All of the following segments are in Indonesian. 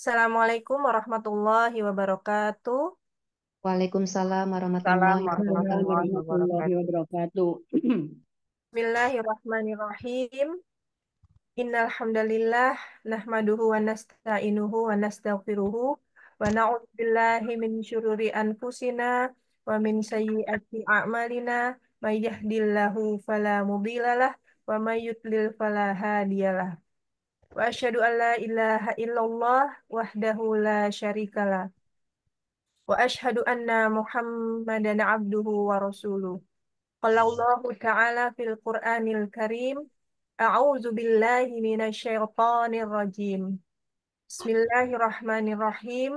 Assalamualaikum warahmatullahi wabarakatuh. Waalaikumsalam warahmatullahi wabarakatuh. Bismillahirrahmanirrahim. Innalhamdulillah. nahmaduhu wa nasta'inuhu wa nastaghfiruh wa na'udzubillahi min syururi anfusina wa min sayyiati a'malina may yahdihillahu fala mudhillalah wa may yudlil fala hadiyalah. Wa asyhadu alla ilaha illallah wahdahu la syarikalah. Wa asyhadu anna Muhammadan abduhu wa rasuluh. Qala Allah Ta'ala fil Qur'anil Karim, A'udzu billahi minasyaitonir rajim. Bismillahirrahmanirrahim.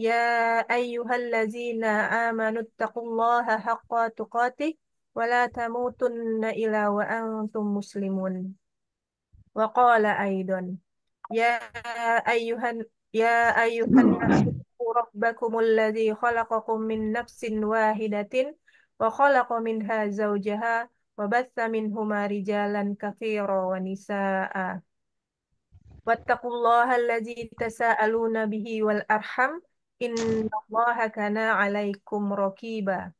Ya ayuhal lazina taqullaha haqqa tuqatih wa la tamutunna illa antum muslimun. وقال أيضا يا أيها يا أيها الناس ربكم الذي خلقكم من نفس واحدة وخلق منها زوجها وبث منهما رجالا كثيرا ونساء واتقوا الله الذي تساءلون به والأرحم إن الله كان عليكم رقيبا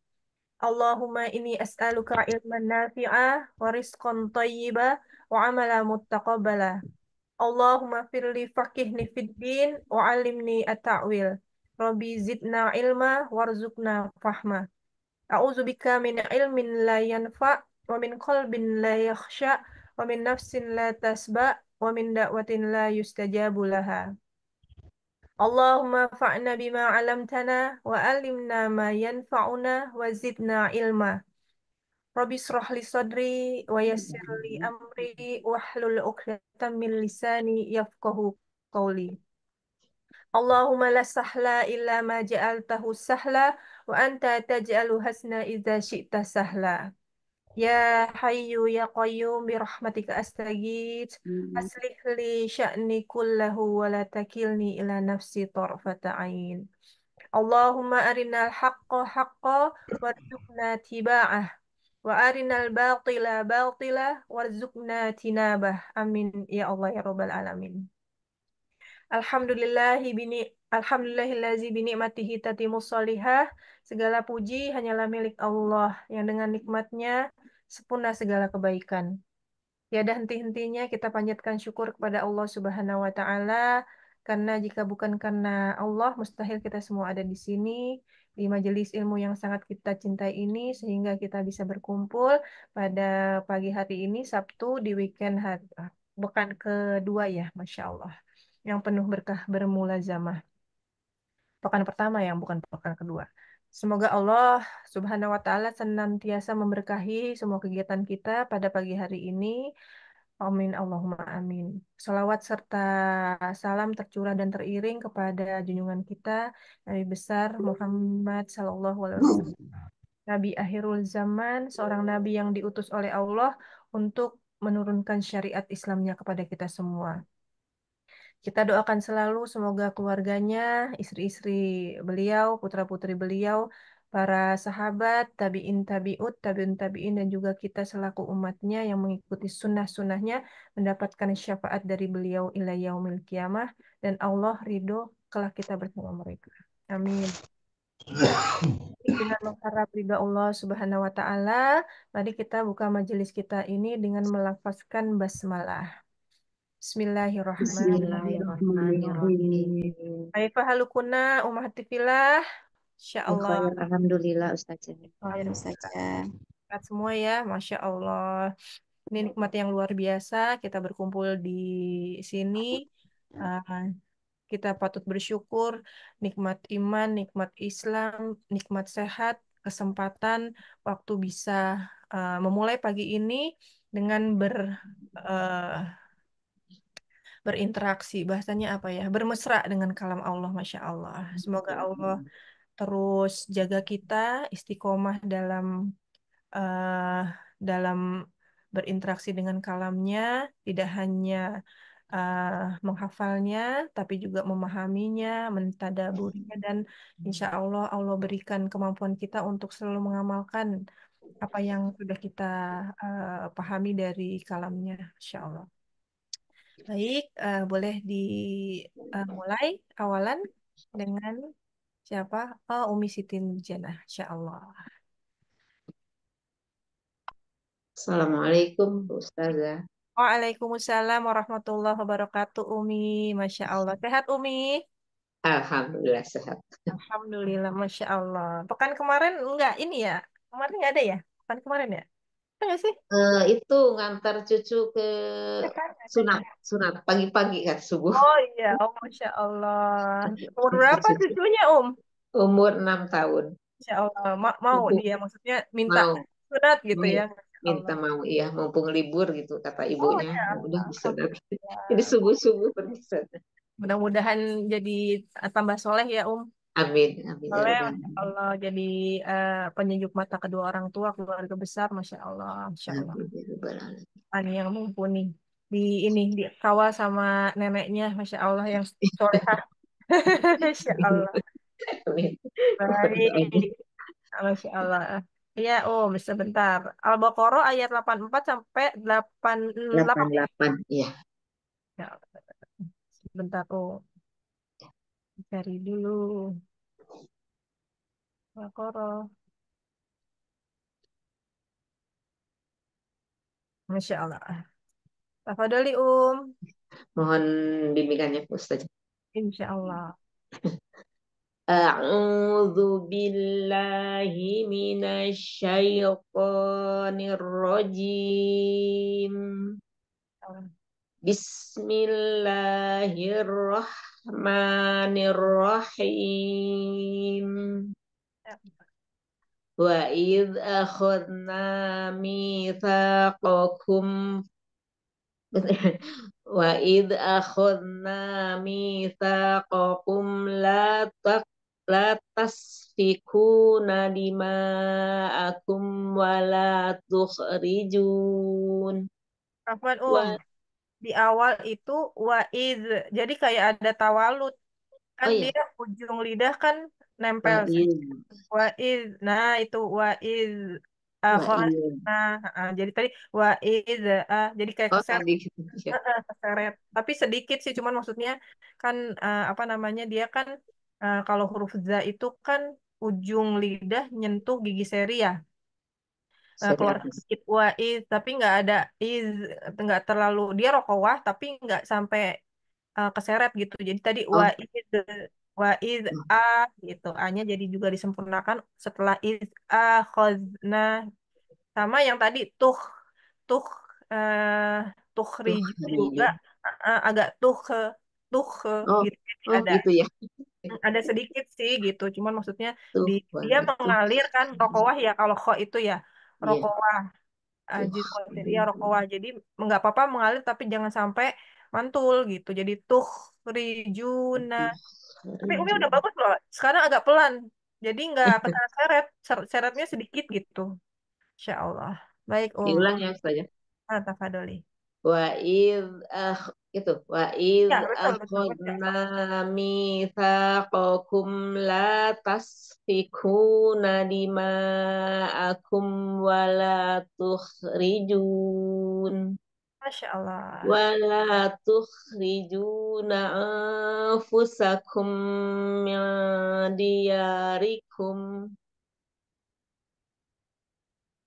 اللهم إني أسألك علما نافعا ورزقا طيبا wa amala muttaqabala. Allahumma firli faqihni fid din wa alimni at ilma warzuqna fahma. A'udzu bika ilmin la yanfa wa min qalbin la yakhsha wa min nafsin la tasba wa min da'watin la yustajabu laha. Allahumma fa'na bima 'alamtana ma wa zidna ilma. Rabbi Rohli li sadri wa yassir li hmm. amri wahlul 'uqdatam min lisani yafqahu qawli. Allahumma la sahla illa ma ja'altahu sahla wa anta taj'alu hasna idza syi'ta sahla. Ya Hayyu ya Qayyum bi rahmatika astaghith hmm. aslih li sya'ni kullahu wa la takilni ila nafsi tarfata 'ain. Allahumma arinal haqqa haqqa warzuqna tiba'ah Wa arinal batila batila warzuqna tinabah. Amin ya Allah ya Rabbal Alamin. Alhamdulillahi bini Alhamdulillahillazi binikmatihi tatimu solihah. Segala puji hanyalah milik Allah yang dengan nikmatnya sempurna segala kebaikan. Tiada ya, henti-hentinya kita panjatkan syukur kepada Allah Subhanahu wa taala karena jika bukan karena Allah mustahil kita semua ada di sini di majelis ilmu yang sangat kita cintai ini sehingga kita bisa berkumpul pada pagi hari ini Sabtu di weekend hari, bukan kedua ya, Masya Allah. Yang penuh berkah bermula zamah. Pekan pertama yang bukan pekan kedua. Semoga Allah Subhanahu wa Ta'ala senantiasa memberkahi semua kegiatan kita pada pagi hari ini, Amin, Allahumma amin. Salawat serta salam tercurah dan teriring kepada junjungan kita, Nabi besar Muhammad Sallallahu Alaihi Wasallam. Nabi akhirul zaman, seorang nabi yang diutus oleh Allah untuk menurunkan syariat Islamnya kepada kita semua. Kita doakan selalu semoga keluarganya, istri-istri beliau, putra-putri beliau para sahabat, tabi'in tabi'ut, tabi'un tabi'in, dan juga kita selaku umatnya yang mengikuti sunnah-sunnahnya mendapatkan syafaat dari beliau ila yaumil kiamah, dan Allah ridho kelak kita bersama mereka. Amin. Dengan mengharap ridha Allah Subhanahu wa taala, mari kita buka majelis kita ini dengan melafazkan basmalah. Bismillahirrahmanirrahim. Bismillahirrahmanirrahim. Baik, fahalukuna ummati Insya Allah. Alhamdulillah Ustazah. Alhamdulillah Ustazah. semua ya, Masya Allah. Ini nikmat yang luar biasa, kita berkumpul di sini. Uh, kita patut bersyukur nikmat iman, nikmat Islam, nikmat sehat, kesempatan waktu bisa uh, memulai pagi ini dengan ber uh, berinteraksi bahasanya apa ya bermesra dengan kalam Allah masya Allah semoga Allah terus jaga kita istiqomah dalam uh, dalam berinteraksi dengan kalamnya, tidak hanya uh, menghafalnya, tapi juga memahaminya, mentadaburinya, dan insya Allah Allah berikan kemampuan kita untuk selalu mengamalkan apa yang sudah kita uh, pahami dari kalamnya, insya Allah. Baik, uh, boleh dimulai awalan dengan Siapa? Oh, Umi Siti Nurjana. Insya Allah. Assalamualaikum, Ustazah. Waalaikumsalam warahmatullahi wabarakatuh, Umi. Masya Allah. Sehat, Umi? Alhamdulillah sehat. Alhamdulillah, Masya Allah. Pekan kemarin enggak ini ya? Kemarin enggak ada ya? Pekan kemarin ya? Enggak iya sih? Eh, itu ngantar cucu ke sunat, sunat pagi-pagi kan subuh. Oh iya, oh Masya Allah. Umur berapa cucunya, Om? Um? Umur enam tahun. Masya Allah, Ma mau Mumpung. dia maksudnya minta mau. sunat gitu ya. Iya, minta mau iya, mumpung libur gitu kata oh, ibunya. Oh, bisa. Udah Jadi subuh-subuh pergi sana. Mudah-mudahan jadi tambah soleh ya, Om. Um. Amin, amin ya Allah. Jadi uh, penyejuk mata kedua orang tua, keluarga besar, Masya Allah. Masya Allah. Ya Ani yang mumpuni. Di ini, dikawal sama neneknya, Masya Allah, yang soleha, Masya Allah. Amin. Baik. Masya Allah. Iya, oh sebentar. Al-Baqarah ayat 84 sampai 88. 88, iya. Ya. Sebentar, oh dari dulu Bakoro Masya Allah Tafadoli Um mohon bimbingannya Ustaz Insya Allah A'udzu billahi minasy syaithanir rajim. Bismillahirrahmanirrahim. Wa id akhadna mithaqakum wa id akhadna mithaqakum la tak la tasfikuna dima'akum wa la tukhrijun. Rahman Um di awal itu waiz. Jadi kayak ada tawalut. Kan oh, iya. dia ujung lidah kan nempel. Waiz. waiz. Nah, itu waiz. Akhorna. Uh, jadi tadi waiz. Uh, ah. jadi kayak oh, keseret. Iya. keseret. Tapi sedikit sih, cuman maksudnya kan uh, apa namanya, dia kan uh, kalau huruf za itu kan ujung lidah nyentuh gigi seri ya. Eh, keluar sedikit wah is tapi nggak ada iz nggak terlalu dia rokok tapi nggak sampai uh, keseret gitu jadi tadi oh, wah okay. wa is a gitu a-nya jadi juga disempurnakan setelah is a khazna sama yang tadi tuh tuh uh, eh, tuh juga uh, agak tuh ke tuh ke oh, gitu oh, ada gitu ya. Mm, ada sedikit sih gitu cuman maksudnya tuh, di, dia mengalir kan rokowah ya kalau kok itu ya Iya. rokowa. Uh, uh, ya rokowa. Jadi nggak apa-apa mengalir tapi jangan sampai mantul gitu. Jadi tuh rijuna. Tapi Umi udah bagus loh. Sekarang agak pelan. Jadi nggak kena seret. Seretnya sedikit gitu. insyaallah Allah. Baik, Umi. Diulang ya, saja. Nah, Tafadoli wa id akh itu wa id ya, akhadna mitsaqakum la tasfikuna dima'akum wa la tukhrijun Masya Allah. Wala tukhrijuna anfusakum min diyarikum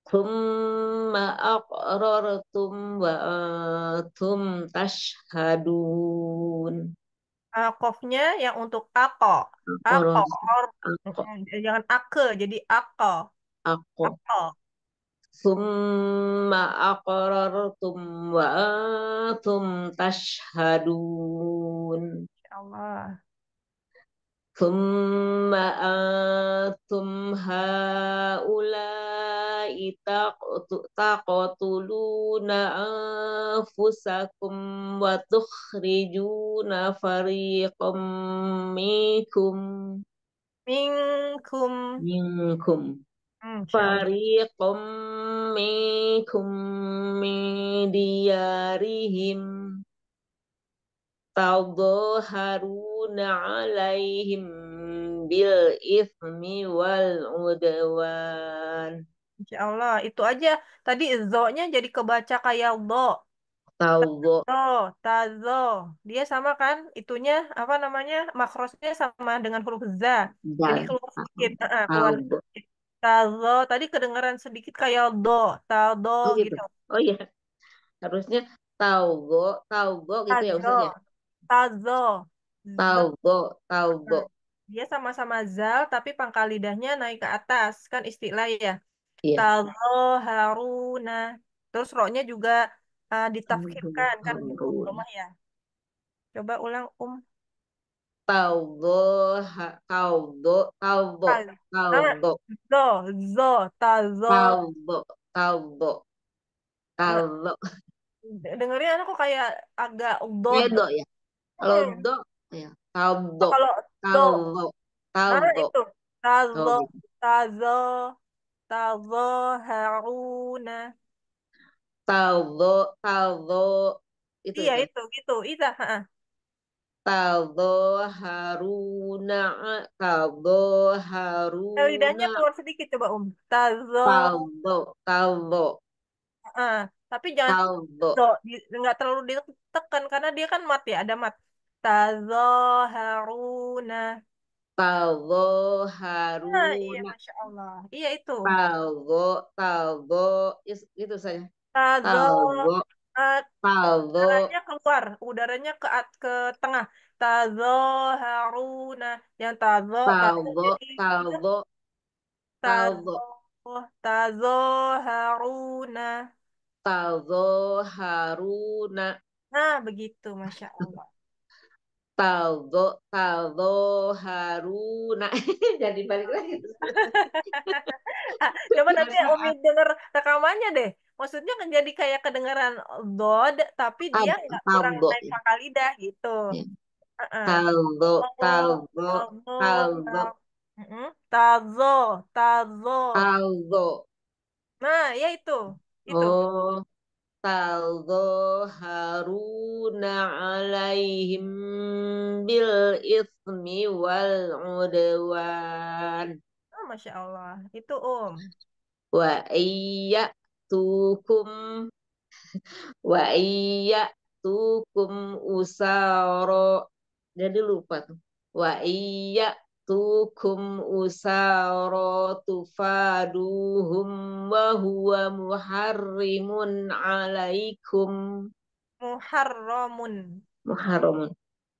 Thumma aqrartum wa antum tashhadun. Akofnya ah, yang untuk ako. Ako. Eh, jangan ake, jadi ako. Ako. ako. Thumma aqrartum wa antum tashhadun. Allah. Thumma antum haula taqtuluna anfusakum wa tukhrijuna fariqam minkum minkum minkum hmm, fariqam minkum min diyarihim tadhaharuna alaihim bil ismi wal udwan Insya Allah, itu aja. Tadi zo-nya jadi kebaca kayak do. Tazo, Tazo, Dia sama kan itunya apa namanya? Makrosnya sama dengan huruf z Jadi keluar ah, sedikit, uh, keluar Tazo, tadi kedengaran sedikit kayak do, tazo oh, gitu. gitu. Oh iya. Harusnya taugo, taugo gitu ya Ustaz Tazo. Taugo, taugo. Hmm. Dia sama-sama zal tapi pangkal lidahnya naik ke atas, kan istilah ya. Iya. Tadhaharuna. Terus roknya juga uh, ditafkirkan kan rumah ya. Coba ulang um. Tawdo, tawdo, tawdo, tawdo. Zo, zo, tazo. Tawdo, tawdo, iya. tawdo. Dengarnya aku kayak agak iya, gitu. do. Bedo iya. ya. Oh, kalau do, ya. Tawdo, kalau do, tawdo, tawdo. Tazo, tazo. Tazaharuna. tazo tazo Itu, iya, itu, gitu. Itu, ha. Tadhaharuna, tadhaharuna. lidahnya keluar sedikit coba, Um. tazo tazo tazo Uh, tapi jangan tadho. enggak terlalu ditekan karena dia kan mat ya, ada mat. Tazaharuna. Tazoharuna. Ah, iya, haruna, iya, Masya Allah. Iya itu. Tazo, tazo, gitu saja. Tazo. Tazo. Eh, udaranya keluar, udaranya ke ke tengah. Tazo haruna. Yang tazo. Tazo, tazo. Tazo. Tazo haruna. Tazo haruna. Nah, begitu, Masya Allah taldo taldo haruna jadi balik lagi coba nanti Umi denger rekamannya deh maksudnya kan jadi kayak kedengaran dod tapi dia nggak kurang naik ya. lidah gitu iya. taldo taldo taldo taldo taldo taldo nah ya itu itu oh tadhaharuna alaihim bil ismi wal udwan. Oh, Masya Allah. Itu Um. Wa tukum, wa tukum usara. Jadi lupa tuh. Wa iyyatukum Tukum usara tufaduhum wa huwa muharrimun alaikum muharramun muharramun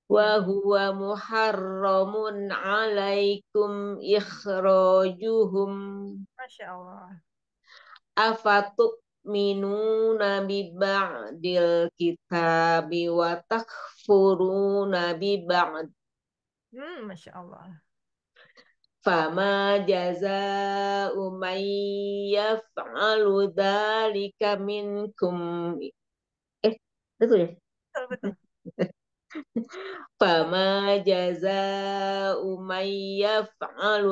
wa huwa muharramun alaikum ikhrajuhum masyaallah afatuk minu nabi ba'dil kitabi wa takfuruna bi ba'd hmm masyaallah Fama jaza umay yaf'alu kami minkum. Eh, betul ya? Betul, betul. Fama jaza umay yaf'alu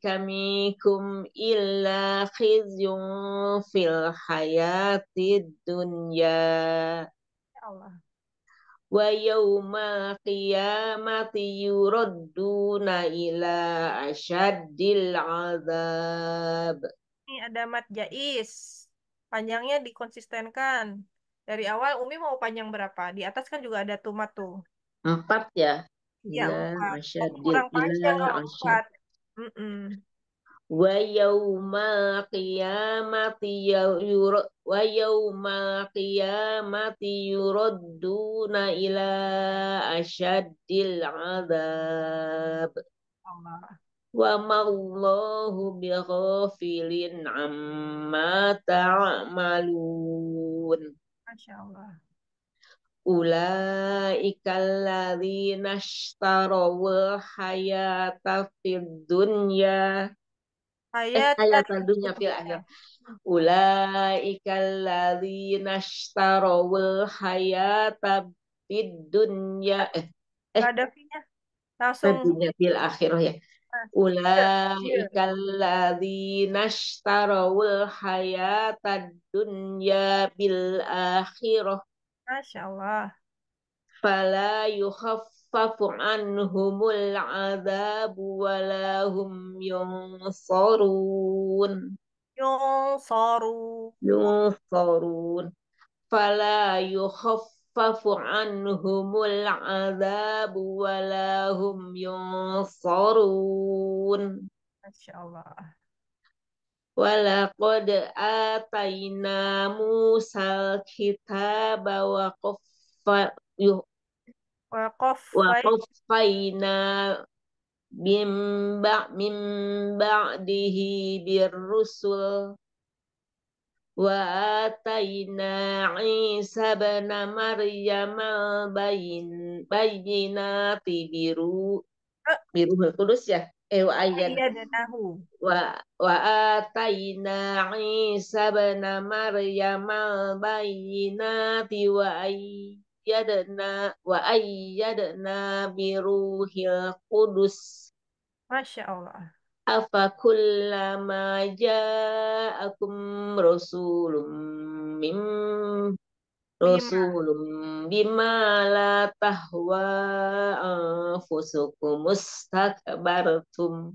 kami minkum illa khizyun fil hayatid dunya. Ya Allah wa yawma qiyamati yuradduna ila asyaddil azab. Ini ada mat jais. Panjangnya dikonsistenkan. Dari awal Umi mau panjang berapa? Di atas kan juga ada tumat tuh. Empat ya? Iya, empat. Kurang panjang empat. Mm -mm wa yaumal qiyamati wa yaumal qiyamati yuradduna ila asyaddil adab wa mallahu bighafilin amma ta'malun masyaallah Ula'ikal ladhina ashtarawul hayata fid dunya ayat ayat tadunya fil akhir oh ya. ah, iya, ulaikal ladzina ashtarawul hayata bid dunya eh, eh ada finya langsung tadunya fil akhir ya ulaikal ladzina ashtarawul hayata dunya bil akhirah oh. masyaallah fala yukhaf يخفف عنهم العذاب ولا هم ينصرون ينصرون ينصرون فلا يخفف عنهم العذاب ولا هم ينصرون ما شاء الله ولقد آتينا موسى الكتاب وقف Waqaf Waqaf Faina Bimba Mimba Dihi Birrusul Wa ta'ina Isa Bana Maria Bayin Bayina Tibiru Biru Kudus ya Eh wa ayat iya, Wa Wa Ataina Isa Bana Maryam Bayina Tibiru ayyadna wa ayyadna biruhil kudus. Masya Allah. kullama ja'akum rasulum mim rasulum bima la tahwa anfusukum mustakbartum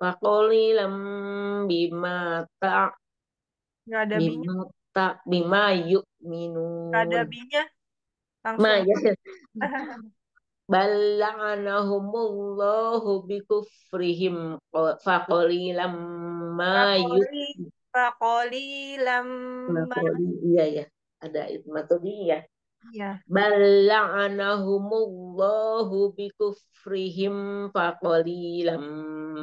lam bima tak nggak ada bima tak bima yuk minum nggak ada binya langsung Ma, ya. fakoli bikufrihim faqalilam fakoli fakoli faqalilam iya ya ada itu tadi ya Iya. Bala'anahumullahu bikufrihim faqalilam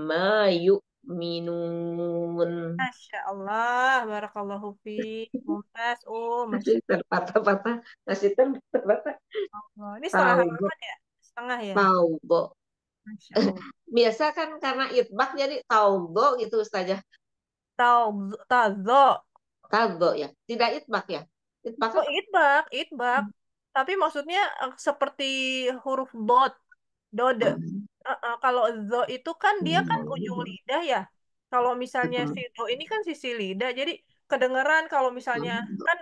ma yu'minun. Masya Allah, barakallahu fi. Mumtaz, oh, masih terpatah-patah, masih terpatah. Allah. Ini setengah halaman ya? Setengah ya? Taubo. Masya Biasa kan karena itbak jadi taubo gitu Ustazah. Taubo. Taubo ya. Tidak itbak ya? Itbak oh, itbak, itbak. Hmm. Tapi maksudnya eh, seperti huruf dot dode. Hmm. Uh, uh, kalau zo itu kan dia hmm. kan ujung lidah ya. Kalau misalnya hmm. si do ini kan sisi lidah. Jadi kedengeran kalau misalnya hmm. kan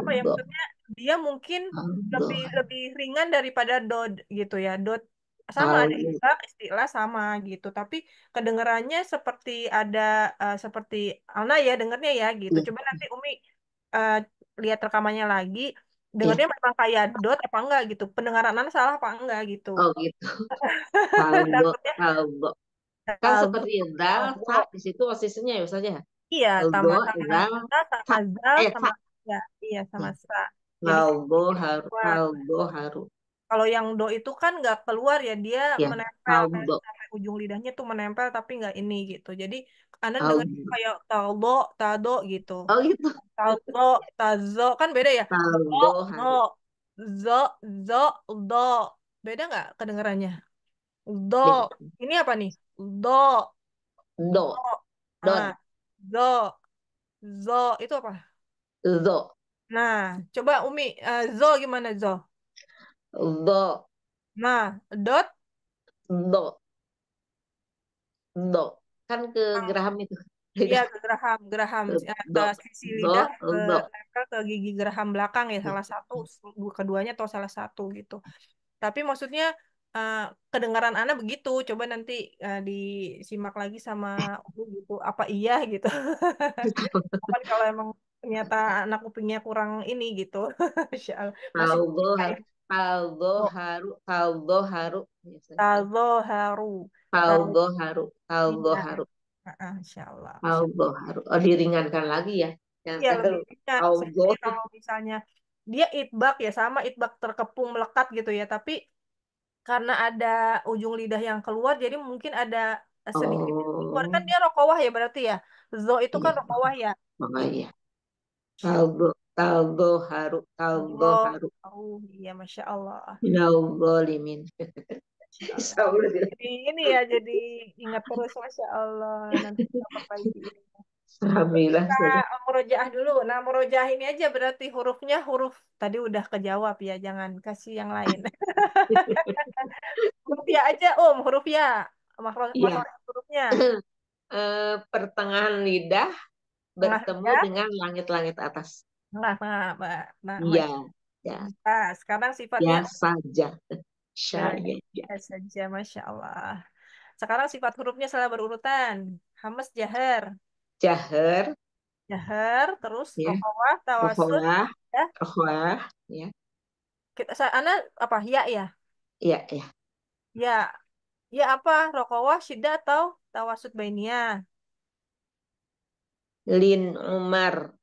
apa ya maksudnya dia mungkin lebih lebih ringan daripada dot gitu ya. Dot sama ah, ada iya. istilah sama gitu tapi kedengarannya seperti ada uh, seperti Alna ya dengarnya ya gitu iya. coba nanti Umi uh, lihat rekamannya lagi iya. dengarnya yeah. memang kayak dot apa enggak gitu pendengaran nana salah apa enggak gitu oh gitu kalau kalbo kan seperti Idal di situ posisinya ya, ya? Iya, saja eh, iya sama sama Azal sama ya iya sama Sa kalbo gitu haru kalbo haru kalau yang do itu kan nggak keluar ya dia ya, menempel ujung lidahnya tuh menempel tapi nggak ini gitu. Jadi Anda oh, dengar gitu. kayak taldo, tado gitu. Oh gitu. Taldo, tazo kan beda ya. Taldo, do, zo, zo, do. Beda nggak kedengarannya? Do. Beda. Ini apa nih? Do. Do. Do. Nah, do. Ah, zo itu apa? Zo. Nah, coba Umi, uh, zo gimana zo? do Nah, dot. Do do kan ke ah. Graham itu iya ke geraham geraham do. ke ya, sisi lidah ke ke gigi geraham belakang ya salah iya. satu keduanya atau salah satu gitu tapi maksudnya uh, kedengaran anak begitu coba nanti uh, disimak lagi sama aku gitu apa iya gitu kan kalau emang ternyata anak kupingnya kurang ini gitu Masih, Allah. Kaldoharu, kaldoharu. Kaldoharu. Kaldoharu, iya. kaldoharu. Insya Allah. Kaldoharu. Oh, diringankan lagi ya. Yang ya, tadi kalau misalnya dia itbak ya sama itbak terkepung melekat gitu ya, tapi karena ada ujung lidah yang keluar, jadi mungkin ada sedikit oh. keluar kan oh. dia rokowah ya berarti ya. Zo itu kan iya. rokowah ya. Makanya. Kaldo kaldo haru kaldo haru oh iya masya Allah minalzolimin ya jadi ini ya jadi ingat terus masya Allah nanti apa lagi Alhamdulillah. Kita murojaah dulu. Nah, murojaah ini aja berarti hurufnya huruf tadi udah kejawab ya, jangan kasih yang lain. huruf ya aja, Om, huruf ya. Makro, ya. hurufnya. E, pertengahan lidah bertemu Tengahnya. dengan langit-langit atas. Nah, nah, nah, nah, ya, ya. Nah, sekarang sifatnya ya saja. saja Ya saja, masya Allah. Sekarang sifat hurufnya salah berurutan. Hamas Jaher Jaher Jaher terus ya. Kohawah, tawasul. Kohawah, ya. Kohawah, ya. Kita, ana apa? Ya, ya. Ya, ya. Ya, ya apa? Rokowah, syiddah atau tawasud bainia? Lin Umar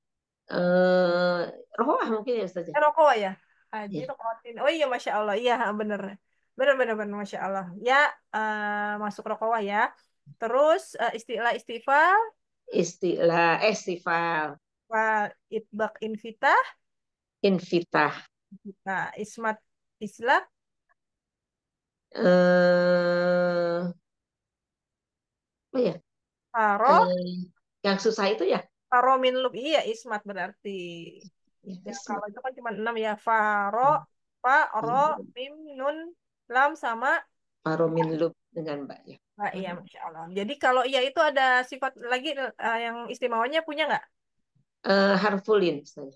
eh rokowah mungkin ya Ustazah. Rokowah ya. Haji ya. Oh iya Masya Allah. Iya bener. Bener bener bener Masya Allah. Ya uh, masuk rokowah ya. Terus uh, istilah istighfar. Istilah eh, istighfar. Wal itbak invitah. Invitah. Nah, ismat islah. Eh uh, oh ya? Haro. Uh, yang susah itu ya? Faro min lub iya ismat berarti. Ya, Kalau itu kan cuma enam ya. Faro, fa, ro, hmm. hmm. mim, nun, lam sama. Faro min lub dengan mbak ya. Mbak iya, hmm. masya Allah. Jadi kalau iya itu ada sifat lagi uh, yang istimewanya punya nggak? Uh, harfulin misalnya.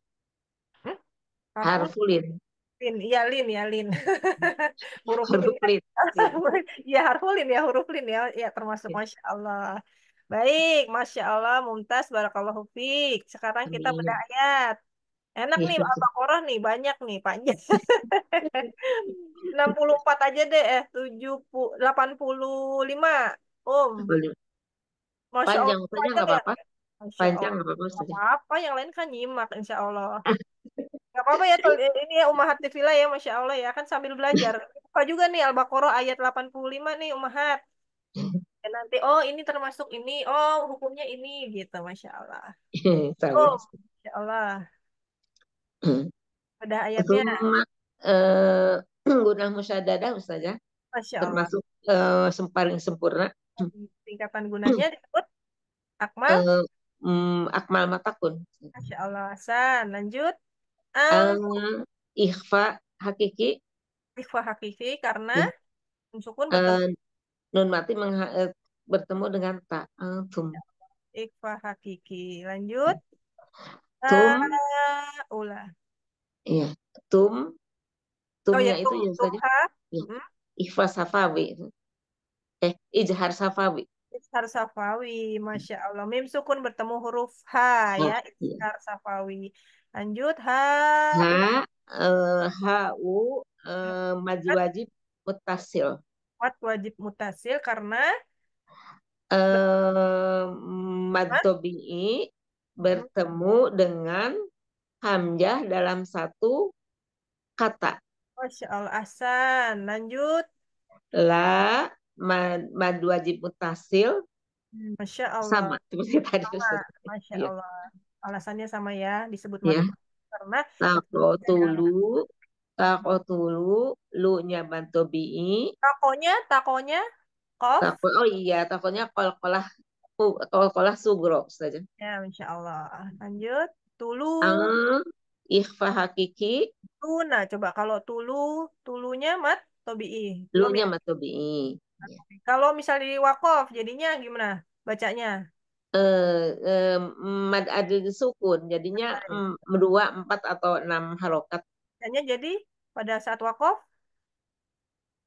Hmm? Harfulin. Lin, ya lin, ya lin. huruf, huruf lin. Iya ya ya huruf lin ya, ya termasuk iya. masya Allah. Baik, Masya Allah, Mumtaz, Barakallahu Fik. Sekarang kita bedah ayat. Enak nih, Al-Baqarah nih, banyak nih, panjang. 64 aja deh, eh, 70, 85. Om. Masya Panjang, Allah, panjang ya? apa-apa. Masya Panjang nggak apa-apa. apa yang lain kan nyimak, Insya Allah. Nggak apa-apa ya, eh, ini ya Umahat Villa ya, Masya Allah ya. Kan sambil belajar. apa juga nih Al-Baqarah ayat 85 nih, Umahat ya nanti oh ini termasuk ini, oh hukumnya ini gitu, masya Allah. Iya, oh, masya Allah. Hmm. Pada ayatnya. uh, eh, guna musyadada Ustazah. Masya Termasuk eh, semparing sempurna. Tingkatan gunanya disebut akmal. Uh, um, akmal matakun. Masya Allah. San, lanjut. Al ikhfa hakiki. Ikhfa hakiki karena iya. uh, sukun Nun mati eh, bertemu dengan ta. tum. Ikfa hakiki. Lanjut. Tum. Uh, ah, ula. Iya. Tum. Tumnya oh, ya, tum, itu yang tadi. Ya. ya? Iya. Hmm? safawi. Eh, ijhar safawi. ijhar Safawi, Masya Allah. Mim sukun bertemu huruf H oh, ya, iya. ijhar Safawi. Lanjut, H. H, uh, H, U, eh, uh, maju wajib, mutasil sifat wajib mutasil ya, karena mad tobi'i bertemu hmm. dengan hamjah dalam satu kata. Masya Allah, Asan. Lanjut. La, mad, mad wajib mutasil. Hmm, Masya Allah. Sama, seperti tadi. Sama. Masya iya. Allah. Ya. Alasannya sama ya, disebut sama. Ya. Karena. Nah, tulu tulu lu-nya bantobi'i. Takonya, takonya, kof. Tako, oh iya, takonya kol kolah sugro saja. Ya, insya Allah. Lanjut. Tulu. Ang, ikhfa hakiki. Tuna, coba kalau tulu, tulunya mat tobi'i. Tulunya ya? mat tobi'i. Iya. Kalau misalnya di wakof, jadinya gimana bacanya? eh, eh mad adil sukun jadinya dua empat atau enam harokat. Hanya jadi pada saat wakaf?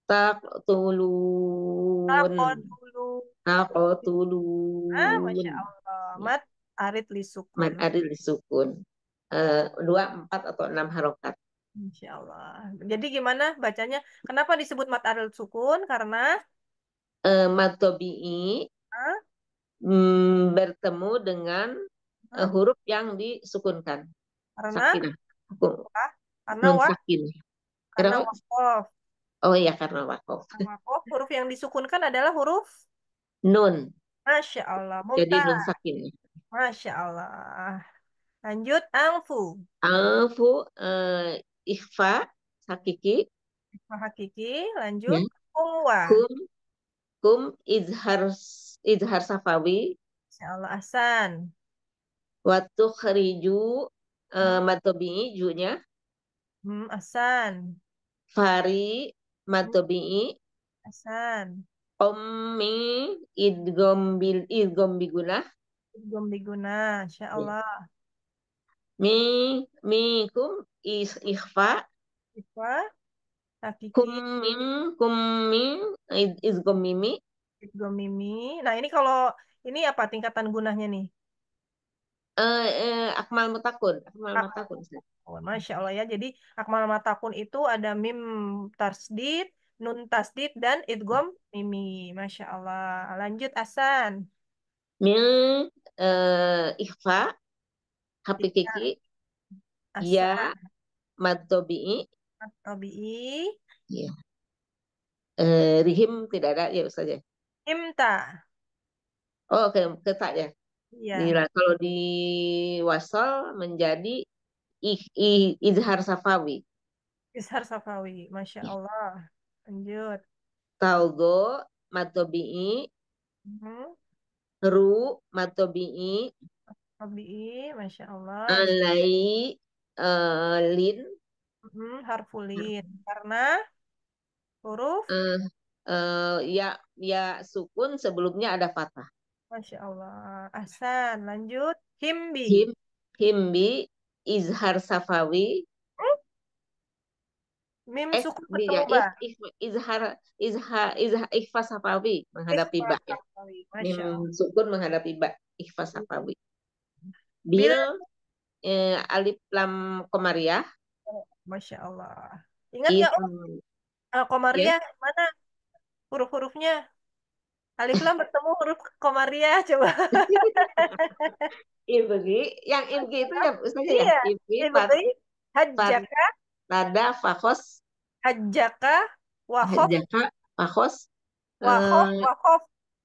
Takotulun. Takotulun. Takotulun. Ah, Masya Allah. Mat arid lisukun. Mat arid lisukun. Uh, eh, dua, empat, atau enam harokat. Insya Allah. Jadi gimana bacanya? Kenapa disebut mat arid sukun? Karena? Uh, mat tobi'i huh? mm, bertemu dengan uh, huruf yang disukunkan. Karena? Sakinah. Karena hmm, wa? Sakinah. Karena Kenapa? wakof. Oh iya karena wakof. Karena wakof huruf yang disukunkan adalah huruf nun. Masya Allah. Muta. Jadi nun sakin. Masya Allah. Lanjut angfu. Angfu uh, eh, ikhfa hakiki. Ikhfa hakiki. Lanjut ya. kumwa. Kum, kum izhar izhar safawi. Masya Allah asan. Waktu keriju uh, eh, matobi junya. Hmm, asan. Fari matobi'i Hasan. omi idgom Idgombi idgom biguna. Idgom biguna, insyaallah. Mi mi kum is ikhfa. Ikhfa. Hakiki. Kumim kummi id, mi mimi. Idgom Nah, ini kalau ini apa tingkatan gunahnya nih? eh, eh, Akmal Mutakun. Akmal Mutakun. Masya Allah ya. Jadi Akmal Mutakun itu ada mim tasdid, nun tasdid dan idgom mimi. Masya Allah. Lanjut Asan. Mim eh, ikhfa, hapikiki, iya. ya, matobi'i. Matobi'i. Ya. Eh, rihim tidak ada ya Ustaz ya? Imta. Oh, oke ketak ya? Yeah. Iya. Di, kalau di wasal menjadi ih izhar safawi. Izhar safawi, masya iya. Allah. Lanjut. Taugo matobi'i. Mm -hmm. Ru matobi'i. Matobi'i, masya Allah. Alai uh, lin. Mm -hmm. Harfulin. Nah. Mm. Karena huruf. Uh, uh, ya ya sukun sebelumnya ada fathah. Masya Allah. Ahsan. Lanjut. Himbi. Him, himbi. Izhar Safawi. Hmm? Mim eh, sukun ya, iz, izhar, izhar, izhar, ikhfa Safawi menghadapi ba. Ya. Mim sukun menghadapi ba. Ikhfa iya. Safawi. Bil, eh, alif lam komariah. Masya Allah. Ingat ya. Om? Uh, komariah yeah. mana huruf-hurufnya? Alif Lam bertemu huruf komaria coba. Ibgi, iya, yang ibgi itu ya Ustaz ya? Ibgi, Ibri, hajjaka. Tada, fakos. Hajjaka, wahof. Hajjaka, fakos. Wahof, eh, wahof.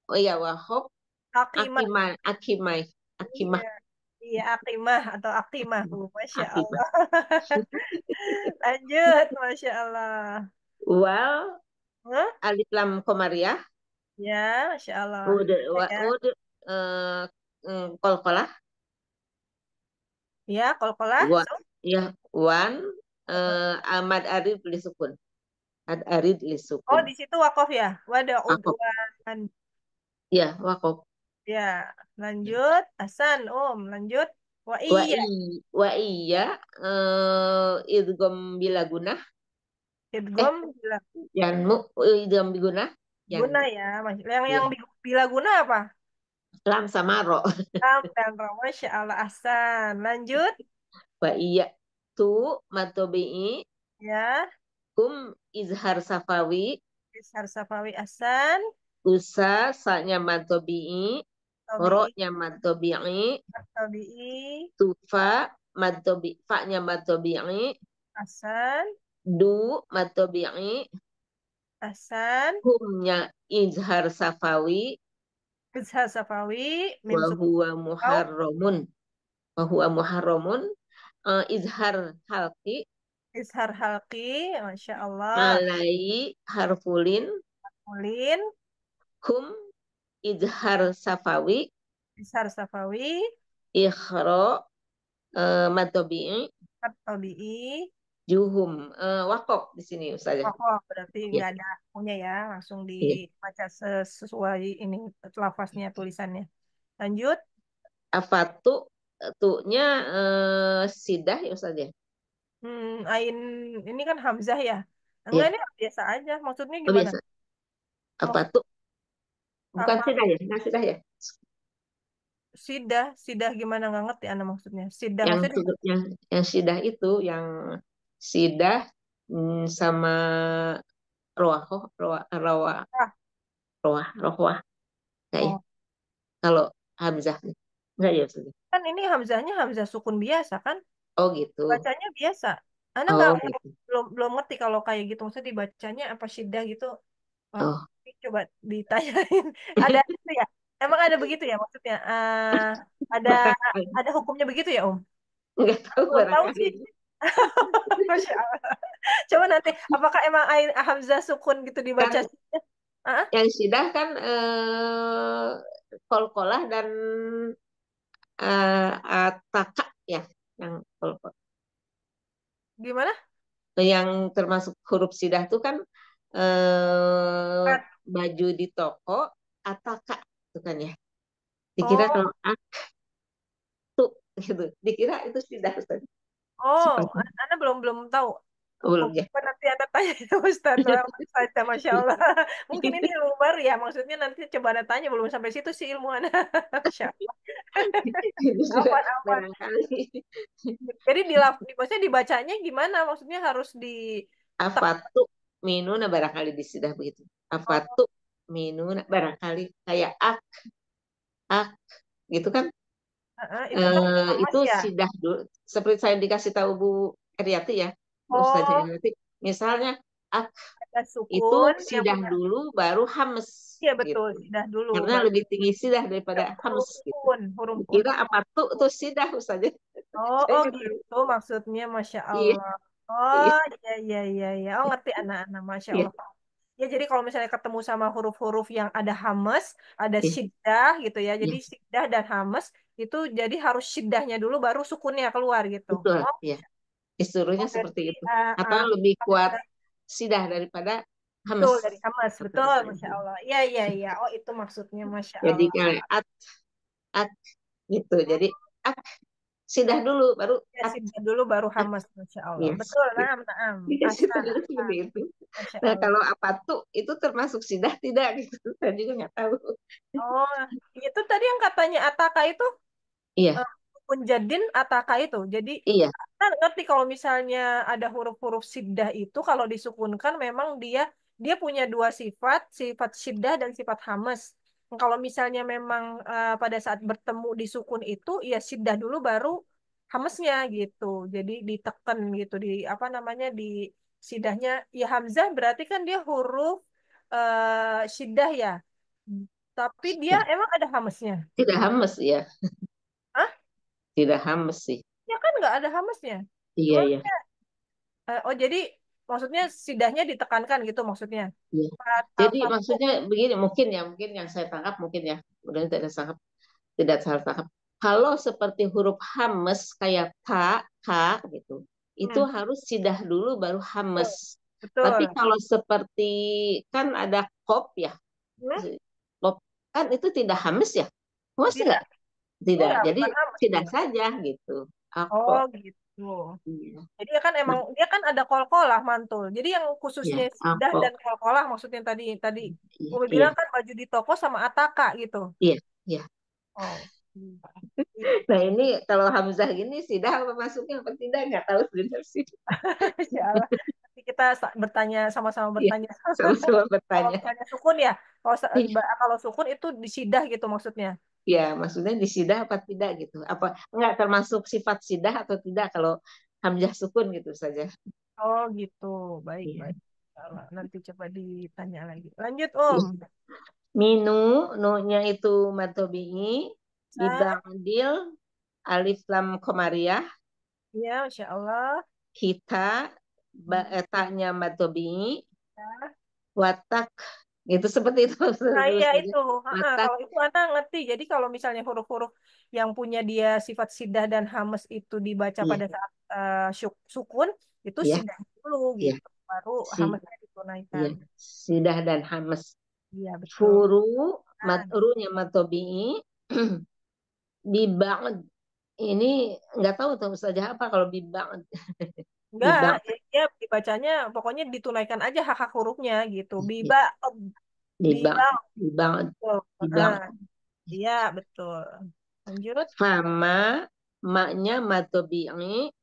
Oh iya, wahof. Akimah. Akimah. Akimah. Iya. Iya, akimah atau akimah. Uh, Masya akimah. Allah. Lanjut, Masya Allah. well, huh? alif lam komariah. Ya, Masya Allah. Oh, udah, kan oh, eh, eh, ya. udah, uh, kol-kolah. Ya, kol-kolah. Wa, Ya, wan, uh, Ahmad Arif Lisukun. Ad Arid sukun. Oh, di situ wakof ya? Wada udwan. Ya, wakof. Ya, lanjut. Hasan, Om, lanjut. Wa iya. Wa iya. Uh, idgom bila gunah. Idgom eh, bila. Janmu idgom bila gunah. Ya guna gitu. ya yang iya. yang bila guna apa lam sama ro lam dan ro masya Allah asan lanjut wa iya tu matobi'i ya kum izhar safawi izhar safawi asan usa ro matobi'i Roknya matobi'i matobi'i tufa matobi faknya matobi'i asan du matobi'i Hasan. Humnya izhar safawi. Izhar safawi. Wahuwa muharramun. Wahuwa muharramun. Uh, izhar halki. Izhar halki. Masya Allah. Alai harfulin. Harfulin. kum izhar safawi. Izhar safawi. Ikhro. Uh, eh, matobi'i. Matobi'i. Juhum, uh, wakop di sini Ustazah. Wakop berarti iya. nggak ya. ada punya ya, langsung iya. dibaca ya. sesuai ini lafaznya tulisannya. Lanjut. Afatu tuhnya uh, eh, sidah ya Ustazah? Hmm, ain ini kan hamzah ya. Iya. Enggak ya. ini biasa aja. Maksudnya oh, gimana? Biasa. Apa oh. tuh? Bukan Apa? sidah ya, nggak sidah ya. Sidah, sidah gimana nggak ngerti anak maksudnya. Sidah yang maksudnya... yang sidah itu yang sidah hmm, sama rohah roh rohah rohah Roah. nggak ya oh. kalau hamzah nggak ya sudah. kan ini hamzahnya hamzah sukun biasa kan oh gitu bacanya biasa anak oh, gitu. belum belum ngerti kalau kayak gitu maksudnya dibacanya apa Sidah gitu Wah, oh. coba ditanyain ada itu ya emang ada begitu ya maksudnya uh, ada ada hukumnya begitu ya Om Enggak tahu nggak tahu sih Coba nanti, apakah emang Ain Hamzah sukun gitu dibaca? Yang, yang sidah kan uh, kolkolah dan uh, ataka ya, yang kolkolah. Gimana? Nah, yang termasuk huruf sidah tuh kan uh, baju di toko ataka itu kan ya. Dikira oh. kalau ak tuh gitu, dikira itu sidah Ustaz. Oh, Anda belum belum tahu. Oh, belum ya. Nanti Anda tanya Ustaz saja, iya. Masya Allah. Mungkin ini ilmu baru ya, maksudnya nanti coba Anda tanya, belum sampai situ sih ilmu Anda. Masya Allah. Apa-apa. Iya, Jadi di, di maksudnya dibacanya gimana? Maksudnya harus di... Apa tuh? minuna barangkali di disidah begitu. tuh? Oh. minuna barangkali kayak ak, ak, gitu kan itu, sidah dulu ya? sudah seperti saya dikasih tahu Bu Eriati ya, oh. Misalnya ak ah, sukun, itu sidah ya dulu baru hames. Iya betul, gitu. sidah dulu. Karena baru. lebih tinggi sidah daripada huruf hames. Sukun, gitu. huruf Kira apa tuh tuh sidah saja. Oh, oh gitu maksudnya Masya iya. Allah. Iya. Oh iya iya iya iya. Oh ngerti anak-anak Masya iya. Allah. Iya. Ya jadi kalau misalnya ketemu sama huruf-huruf yang ada hames, ada yeah. Iya. gitu ya. Jadi yeah. dan hames itu jadi harus sidahnya dulu baru sukunnya keluar gitu. Betul, oh, ya. Disuruhnya oh, seperti itu. itu. Eh, eh, Atau uh, lebih kuat sidah daripada hamas. Betul, dari hamas. Betul, betul, Masya Allah. Iya, iya, iya. Oh, itu maksudnya Masya jadi, Allah. Jadi at, at, gitu. Jadi at, sidah dulu, baru ya, sidah dulu, baru hamas. Masya Allah. Yes. Betul, naam, iya, nah, nah, itu. Nah, kalau apa tuh itu termasuk sidah tidak gitu. Saya juga nggak tahu. Oh, itu tadi yang katanya Ataka itu Iya. pun eh, jadin ataka itu. Jadi iya. kita ngerti kalau misalnya ada huruf-huruf sidah itu kalau disukunkan memang dia dia punya dua sifat, sifat sidah dan sifat hamas. Kalau misalnya memang uh, pada saat bertemu di sukun itu, ya sidah dulu baru hamesnya gitu. Jadi diteken gitu di apa namanya di sidahnya ya hamzah berarti kan dia huruf uh, ya. Tapi dia iya. emang ada hamesnya. Tidak hames ya. Tidak hames sih. Ya kan nggak ada hamesnya. Iya, iya. Eh, oh, jadi maksudnya sidahnya ditekankan gitu maksudnya. Iya. Jadi apa, maksudnya begini, mungkin ya, mungkin yang saya tangkap mungkin ya, mudah tidak tangkap tidak salah tangkap. Kalau seperti huruf hames kayak ta, ka gitu, itu hmm. harus sidah dulu baru hames. Betul. Tapi kalau seperti kan ada kop ya, hmm? kop kan itu tidak hames ya, hames tidak tidak ya, jadi tidak saja gitu aku. oh gitu iya. jadi ya kan nah. emang dia kan ada kolkolah mantul jadi yang khususnya ya, sidah dan kolkolah maksudnya tadi tadi ya, gue iya. bilang kan baju di toko sama ataka gitu iya iya oh. Iya. Nah ini kalau Hamzah gini sidah apa masuknya apa tidak nggak tahu sebenarnya sih. Ya kita bertanya sama-sama iya, bertanya. Sama-sama bertanya. Kalau sukun ya, kalau, kalau sukun itu disidah gitu maksudnya ya maksudnya disidah apa tidak gitu apa enggak termasuk sifat sidah atau tidak kalau hamjah sukun gitu saja oh gitu baik iya. baik nanti coba ditanya lagi lanjut om iya. minu nunya itu matobi'i ibadil alif lam komariah ya masya Allah kita eh, taknya matobi'i ya. watak itu seperti itu. Nah, iya itu. Ha, kalau itu anak ngerti. Jadi kalau misalnya huruf-huruf yang punya dia sifat sidah dan hames itu dibaca yeah. pada saat uh, syuk, sukun, itu yeah. sidah dulu yeah. gitu. Baru si, hamesnya ditunaikan. Yeah. Sidah dan hames. Iya, betul. Furu, nah. mat, runya matobi'i, bibang ini nggak tahu tuh saja apa kalau bibang Enggak, Biba. ya, dibacanya pokoknya ditunaikan aja hak-hak hurufnya gitu. Iya. Biba Biba Biba Biba. Ah, iya, betul. Lanjut. Sama maknya matobi'i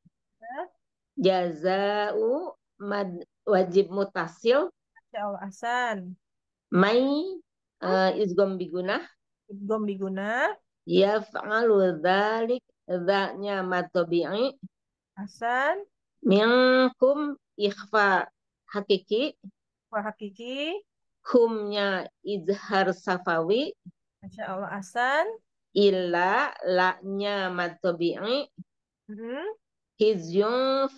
jazau mad, wajib mutasil ya Allah asan mai uh, izgom biguna izgom biguna yaf'alu dalik dzaknya matobi'i asan Minkum ikhfa hakiki. Ikhfa hakiki. Kumnya izhar safawi. Masya Allah, Asan. Illa laknya matobi'i. Mm -hmm.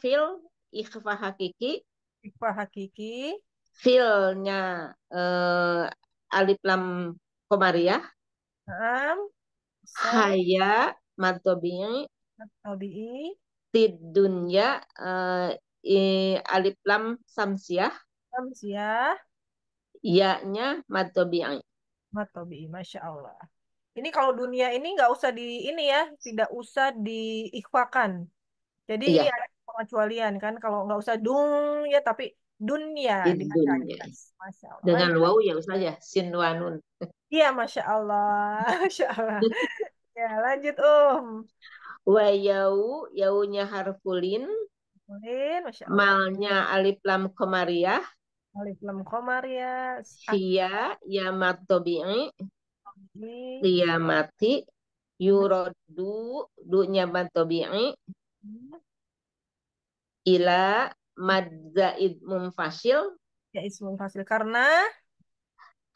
fil ikhfa hakiki. Ikhfa hakiki. Filnya uh, alif lam komariah. Um, so. Haya matobi'i. Matobi'i tid dunya uh, eh, i, alif lam samsiah samsiah nya matobi'i matobi'i masya Allah ini kalau dunia ini nggak usah di ini ya tidak usah diikhfakan jadi iya. ada ya, pengecualian kan kalau nggak usah dung ya tapi dunia di dunia. Masya Allah. Dengan wow ya usah sin wanun. Iya, masya Allah, masya Allah. ya lanjut um wa yau yaunya harfulin harfulin malnya alif lam komariah alif lam komariah sia yamat tobi'i mati yurodu dunya bantobi'i hmm. ila madzaid mumfasil ya ismum fasil karena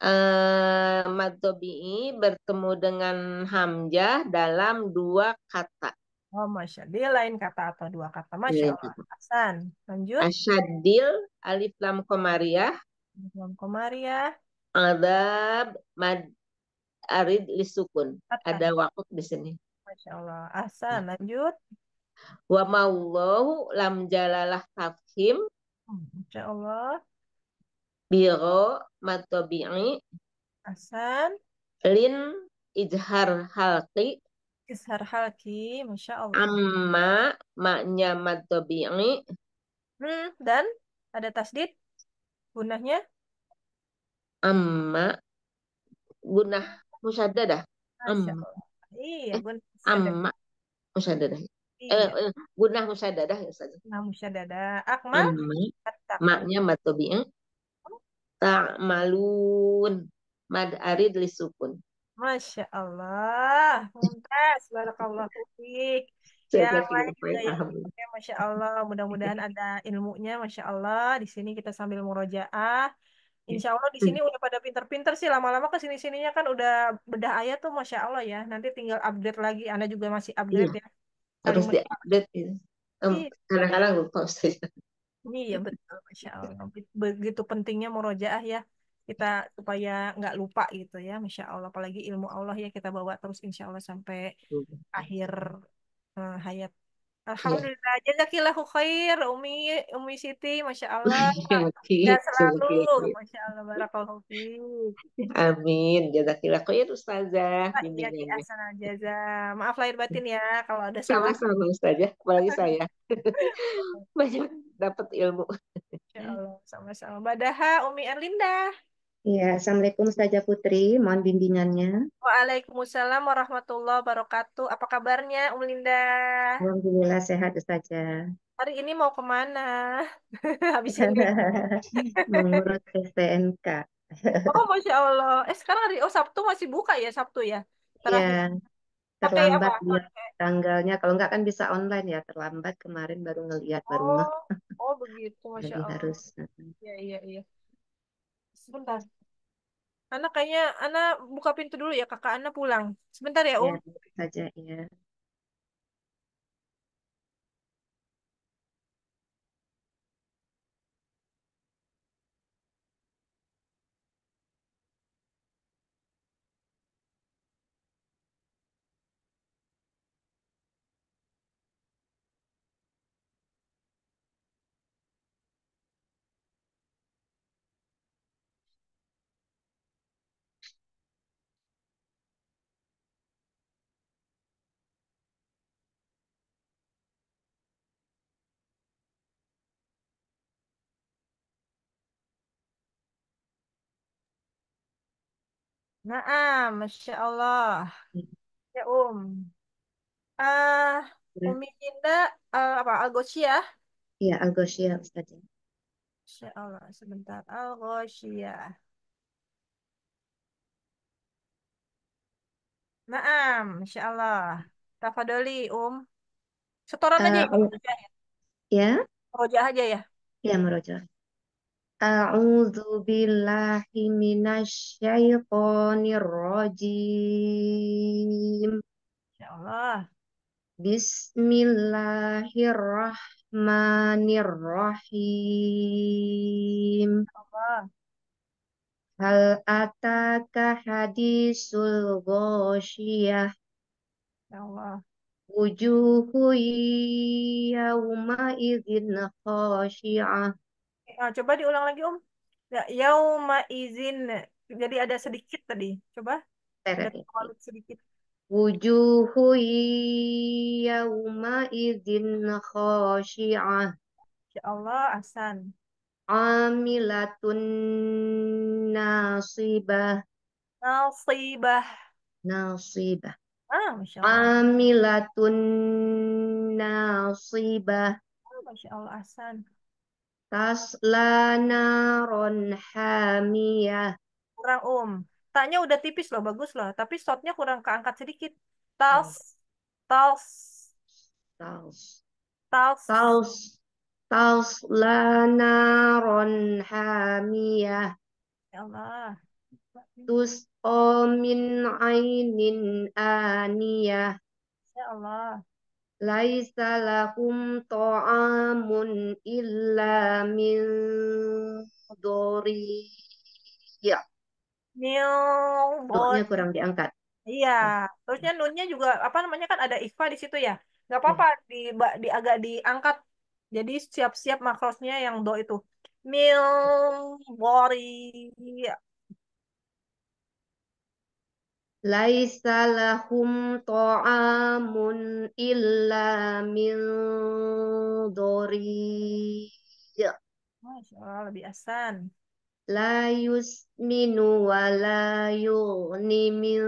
uh, eh, Matobi bertemu dengan Hamzah dalam dua kata. Oh, Masya Dia lain kata atau dua kata. Iya, Masya gitu. Allah. Hasan. Lanjut. Asyadil, alif lam komariah. Alif lam komariah. Adab, mad, arid, lisukun. Ada waktu di sini. Masya Allah. Hasan, lanjut. Wa maullahu lam jalalah tafhim. Hmm, Masya Allah. Biro matobi'i. Hasan. Lin ijhar halqi. Ishar halki, Masya Allah. Amma, maknya mad ini. Hmm, dan ada tasdid? Gunahnya? Amma. Gunah musadadah. Amma. Iya, gunah Amma. dah. Iya. Eh, gunah musadadah. Eh, iya. eh, ya saja. Gunah musadadah. dah. Amma. Maknya mad tak malun, Mad arid lisukun. Masya Allah. Mumtaz. Barakallah. Fiqh. Ya, ya, Masya Allah. Mudah-mudahan ada ilmunya, Masya Allah. Di sini kita sambil murojaah. Ya. Insya Allah di sini udah pada pinter-pinter sih. Lama-lama ke sini-sininya kan udah bedah ayat tuh, Masya Allah ya. Nanti tinggal update lagi. Anda juga masih iya. update iya. ya. Harus di-update. Ya. Iya. Kadang-kadang lupa, Iya, betul. Masya Allah. Begitu pentingnya murojaah ya kita supaya nggak lupa gitu ya Masya Allah apalagi ilmu Allah ya kita bawa terus Insya Allah sampai akhir uh, hayat iya. Alhamdulillah jazakillahu khair Umi Umi Siti Masya Allah ya selalu iya, Masya Allah barakallahu Amin jazakillahu khair ya, Ustazah ya, jaza maaf lahir batin ya kalau ada salah sama Ustazah apalagi saya banyak dapat ilmu sama-sama Badaha Umi Erlinda Iya, Assalamualaikum saja Putri, mohon bimbingannya. Waalaikumsalam warahmatullahi wabarakatuh. Apa kabarnya Um Linda? Alhamdulillah sehat saja. Hari ini mau kemana? Habis ini. Mengurus STNK. oh, Masya Allah. Eh, sekarang hari, oh Sabtu masih buka ya, Sabtu ya? Iya. terlambat tanggalnya. Kalau enggak kan bisa online ya, terlambat kemarin baru ngeliat, baru oh, baru Oh, begitu, Masya Jadi Allah. harus. Iya, iya, iya. Sebentar. Ana kayaknya Ana buka pintu dulu ya, Kakak Ana pulang. Sebentar ya, Um. Ya, saja ya. Nah, Masya Allah. Ya Um. ah ya. Umi Dinda, uh, apa, Al-Ghoshiyah? Iya, Al-Ghoshiyah ya. Masya Allah, sebentar. Al-Ghoshiyah. Naam, Masya Allah. Tafadoli, Um. Setoran aja Eh, ya, ya, Roja aja ya. ya merujuk. A'udzu billahi minasyaitonir rajim. Insyaallah. Bismillahirrahmanirrahim. Allah. Hal ataka hadisul ghasyiyah. Ya Allah. Wujuhu yawma idzin khashi'ah. Nah, coba diulang lagi, Om. Ya, yauma izin. Jadi ada sedikit tadi. Coba. Ada sedikit. Wujuhu yauma izin khashi'ah. Ya Allah, asan Amilatun nasibah. Nasibah. Nasibah. Ah, Amilatun nasibah. Ah, Masya Allah, asan Tasla naron hamiyah. Kurang um. Taknya udah tipis loh, bagus loh. Tapi shotnya kurang keangkat sedikit. Tals, tals. Tals. Tals. Tals. Tasla naron hamiyah. Ya Allah. tus min ainin aniyah. Ya Allah laisa lahum ta'amun illa min dori ya nunnya kurang diangkat iya hmm. terusnya nunnya juga apa namanya kan ada ikhfa di situ ya nggak hmm. apa-apa hmm. di, di agak diangkat jadi siap-siap makrosnya yang do itu mil bori Laisa lahum ta'amun illa min dori. Masya Allah, lebih asan. La yusminu wa la yu'ni min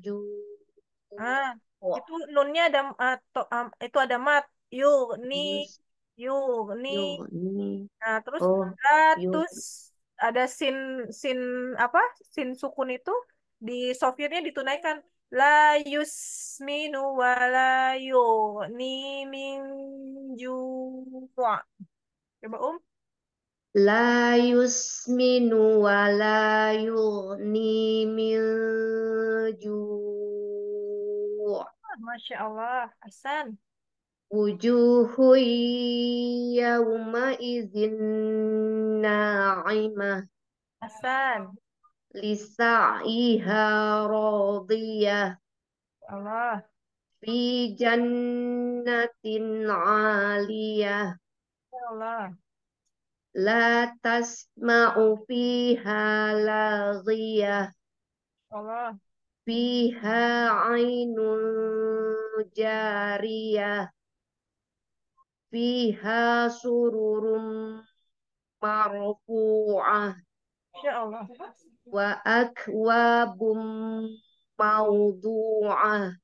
ju. Ah, oh. itu nunnya ada atau um, ah, itu ada mat yu'ni yu'ni. Nah, terus oh, ratus, tus ada sin sin apa? Sin sukun itu di sofirnya ditunaikan la yusminu wa la yughni min ju'a. Coba Um. La yusminu wa la yughni min ju'a. Masya Allah, asan Wujuhu yawma izin na'imah. Asan lisaiha radiyah Allah fi jannatin aliyah ya Allah la tasma'u fiha laghiyah Allah fiha ainun jariyah fiha sururum marfu'ah ya Allah wa akwabum maudu'ah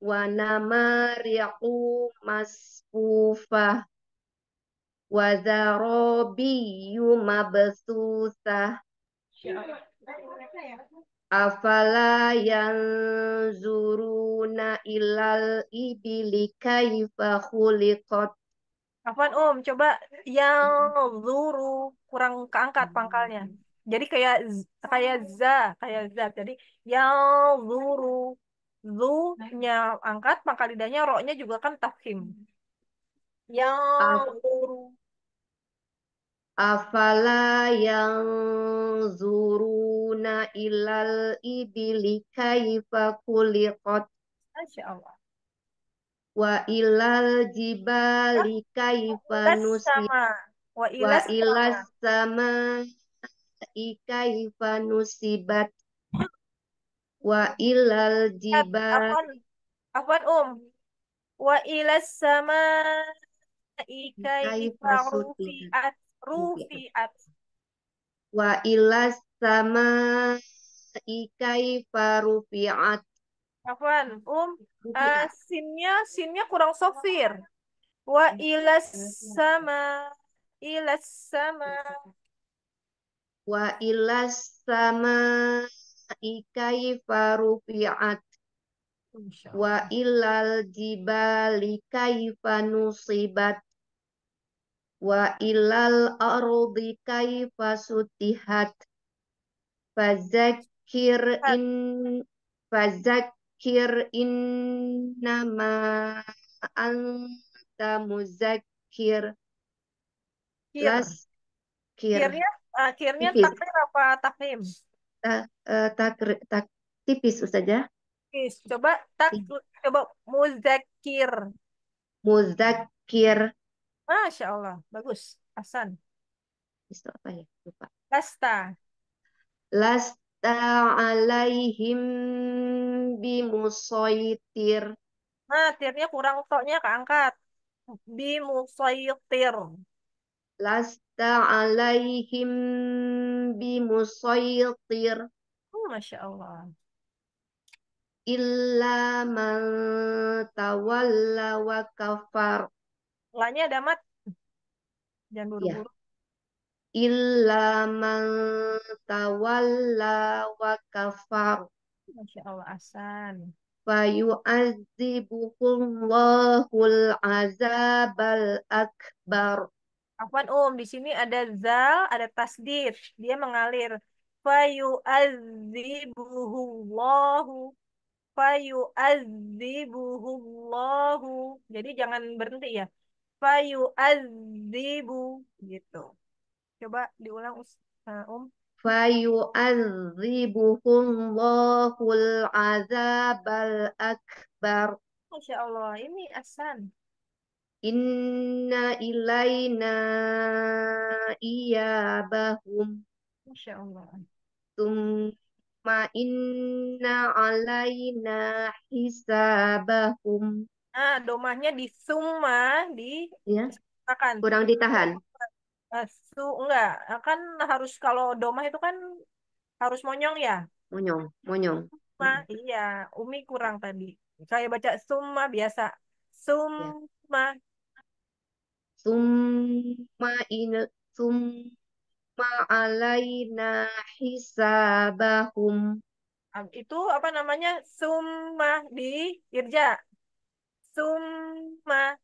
wa namariqu masfufah wa zarabiyyu mabsusah afala yanzuruna ilal ibili kaifa khuliqat afan Om, coba yang zuru kurang keangkat pangkalnya. Jadi kayak kayak za, kayak za. Jadi yang zuru zu-nya angkat, maka lidahnya roknya juga kan tafhim. Yang zuru. Afala yang zuruna ilal ibili kaifa kuliqat. Masya Allah. Wa ilal jibali kaifa nusibat. Wa ilas sama. Wa ilas sama ikaifa nusibat wa ilal jibal eh, Afwan Um wa ilas sama ikaifa rufi'at rufi'at wa ilas sama ikaifa rufi'at Afwan Um uh, eh, sinnya sinnya kurang sofir wa iya. ilas sama ilas sama wa ilas sama kaifa rufi'at wa ilal jibali kaifa nusibat wa ilal ardi kaifa sutihat fazakir in fazakir in nama anta muzakir las kir. ya Akhirnya tipis. takrir apa takrim? tak uh, tak, tipis saja. Tipis. Coba tak tipis. coba muzakir. Muzakir. Masya Allah, bagus. Hasan. Itu apa ya? Lupa. Lasta. Lasta alaihim bimusaitir. Nah, tirnya kurang toknya keangkat. Bimusaitir lasta alaihim bimusaitir. Oh, Masya Allah. Illa man tawalla wa kafar. Lanya ada mat. Jangan iya. buru-buru. Ya. Illa man tawalla wa kafar. Masya Allah, Asan. Fayu'adzibuhullahu al-azabal akbar. Afwan um, di sini ada zal, ada tasdid, dia mengalir. Fayu'adzibuhullahu fayu'adzibuhullahu. Jadi jangan berhenti ya. Fayu'adzibu gitu. Coba diulang Um. azab al akbar. Masya Allah, ini asan. Inna ilaina iyabahum. Masya Allah. Tumma inna alaina hisabahum. Nah, domahnya di summa di ya. akan kurang ditahan. Nah, su enggak, nah, kan harus kalau domah itu kan harus monyong ya? Monyong, monyong. Summa, iya, Umi kurang tadi. Saya baca summa biasa. Ya. Summa. Ya summa in summa alaina hisabahum itu apa namanya summa di irja summa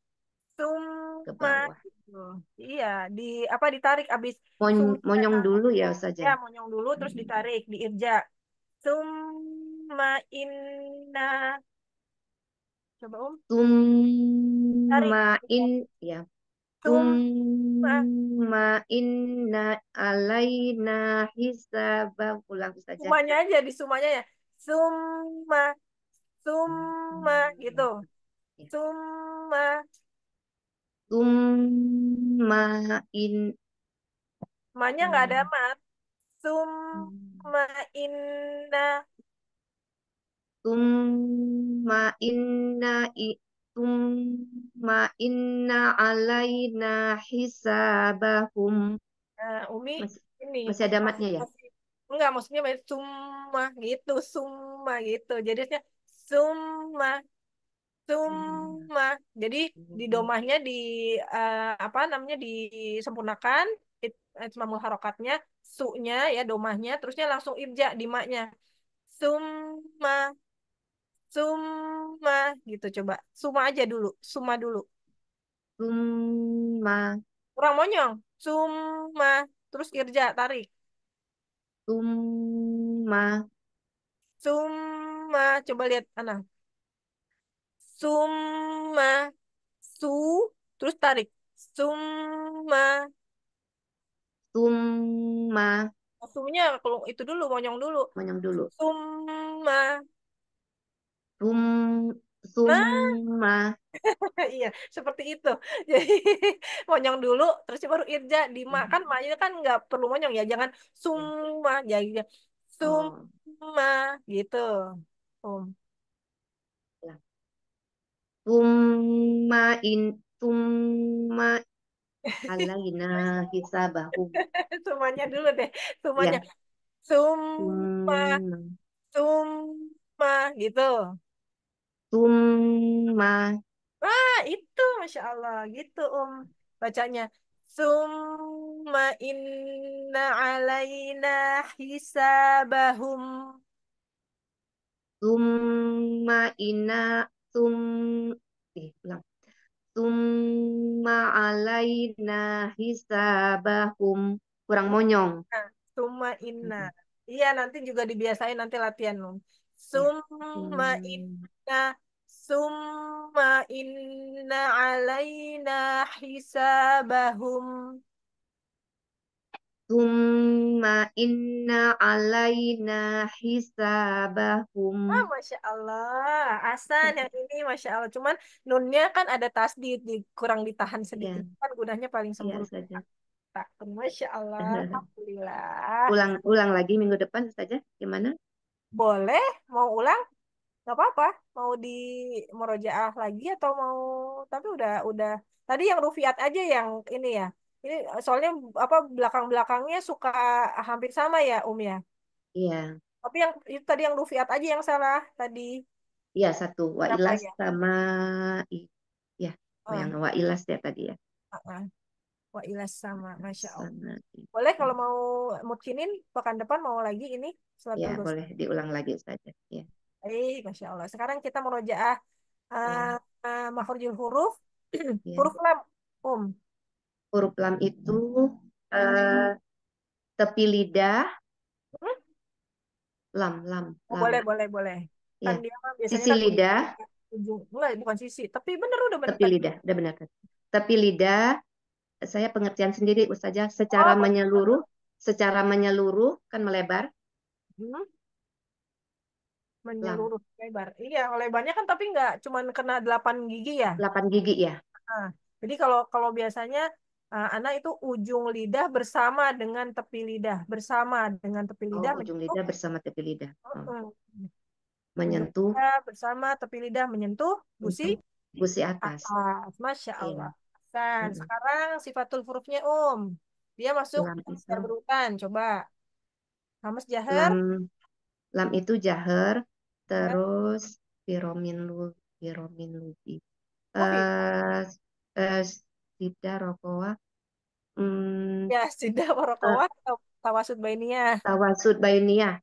summa iya di apa ditarik abis Mon, monyong dulu ya saja ya iya, monyong dulu terus hmm. ditarik di irja summa inna coba um summa in ya Summa inna alaina hisabah ulang saja. Sumanya aja di sumanya ya. Summa summa gitu. Ya. Summa summa in sumanya nggak ada mat. Summa inna Summa inna Tumma inna alaina hisabahum. Nah, Umi Mas, ini masih ada matnya ya? enggak, maksudnya summa ya? gitu, summa gitu. Jadinya summa summa. Jadi di hmm. domahnya di uh, apa namanya disempurnakan it, harokatnya, su-nya ya domahnya, terusnya langsung ibja di maknya. Summa Suma gitu coba. Suma aja dulu. Suma dulu. Suma. Kurang monyong. Suma. Terus kerja tarik. Suma. Suma. Coba lihat Ana. Suma. Su. Terus tarik. Suma. Suma. Oh, Sumnya kalau itu dulu monyong dulu. Monyong dulu. Suma. Sum nah. suma iya, seperti itu. Jadi monyong dulu, terus baru irja dimakan. Hmm. Makanya kan nggak perlu monyong ya, jangan summa, hmm. jadi summa oh. gitu. Um. Summa in summa alayna hisabahu. Sumanya dulu deh, sumanya. Ya. Summa, summa, summa gitu. Summa. Wah, itu Masya Allah. Gitu, om Bacanya. Summa inna alaina hisabahum. Summa inna sum eh, ulang. Summa alaina hisabahum. Kurang monyong. Nah, summa inna. Iya, nanti juga dibiasain nanti latihan. Iya. Summa inna inna summa inna alaina hisabahum Summa inna alaina hisabahum. Ah, Masya Allah. Asan yang ini Masya Allah. Cuman nunnya kan ada tas di, kurang ditahan sedikit. Yeah. Kan gudahnya paling iya, sempurna. Yeah, tak. Masya Allah. Alhamdulillah. Ulang ulang lagi minggu depan saja. Gimana? Boleh. Mau ulang? Gak apa-apa mau di Morojaah lagi atau mau tapi udah udah tadi yang rufiat aja yang ini ya ini soalnya apa belakang-belakangnya suka hampir sama ya Um ya. Iya. Tapi yang itu tadi yang rufiat aja yang salah tadi. Iya satu wa ilas ya? sama iya oh. Ah. yang wa ilas ya tadi ya. Ah, ah. Wa'ilas sama masya Allah. Sama. Boleh kalau hmm. mau mutkinin pekan depan mau lagi ini. Ya boleh diulang lagi saja. Ya. Iya. Baik, Masya Allah. Sekarang kita merojaah uh, iya. ah, uh, ah, makhrajul huruf, yeah. Iya. huruf lam, um. Huruf lam itu uh, tepi lidah, hmm? lam, lam, oh, lam. Boleh, boleh, boleh. Iya. Kan yeah. dia mah biasanya sisi kan lidah. Ujung, bukan sisi, tapi benar udah benar. Tepi lidah, udah benar kan. Tepi lidah, saya pengertian sendiri Ustazah secara oh, menyeluruh, secara menyeluruh kan melebar. Hmm? menyeluruh lang. lebar. Iya, lebarnya kan tapi nggak cuma kena delapan gigi ya. Delapan gigi ya. Nah, jadi kalau kalau biasanya uh, eh, anak itu ujung lidah bersama dengan tepi lidah, bersama dengan tepi oh, lidah. Oh, ujung menyentuh. lidah bersama tepi lidah. Oh. Menyentuh. bersama tepi lidah menyentuh gusi gusi atas. atas. Masya iya. Allah. Iya. Dan hmm. sekarang sifatul hurufnya um. Dia masuk lam Coba. Hamas jahar. Lam, lam itu jahar terus piromin lu piromin lu oh, iya. uh, uh, sida rokowa hmm, ya sida rokowa uh, tawasud bainia tawasud bainia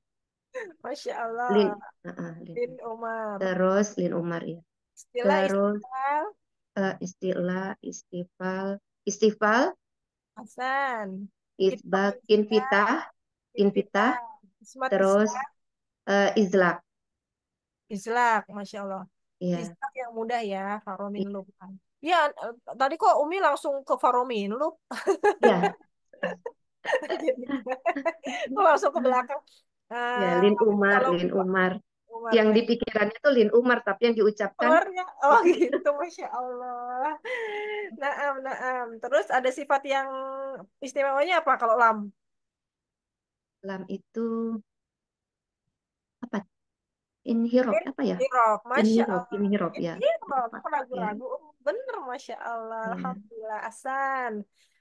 masya allah lin, uh, uh, lin. lin umar terus lin umar ya istilah terus eh, istilah uh, istilah istifal istifal hasan isbak invita invita terus uh, izlak Islak, Masya Allah. Iya. Islak yang mudah ya, Faromin Lup. Iya, iya eh, tadi kok Umi langsung ke Faromin Lup. Iya. kok langsung ke belakang. Uh, ya, Lin Umar, kalau... Lin Umar. Umar. Yang ya. dipikirannya pikirannya tuh Lin Umar, tapi yang diucapkan. Umarnya. Oh gitu, Masya Allah. Naam, naam. Terus ada sifat yang istimewanya apa kalau lam? Lam itu in hero apa ya? hero masya inhirop, Allah. Inhirop, ya. ya. ragu-ragu. Ya. Bener, masya Allah. Ya. Alhamdulillah, Asan.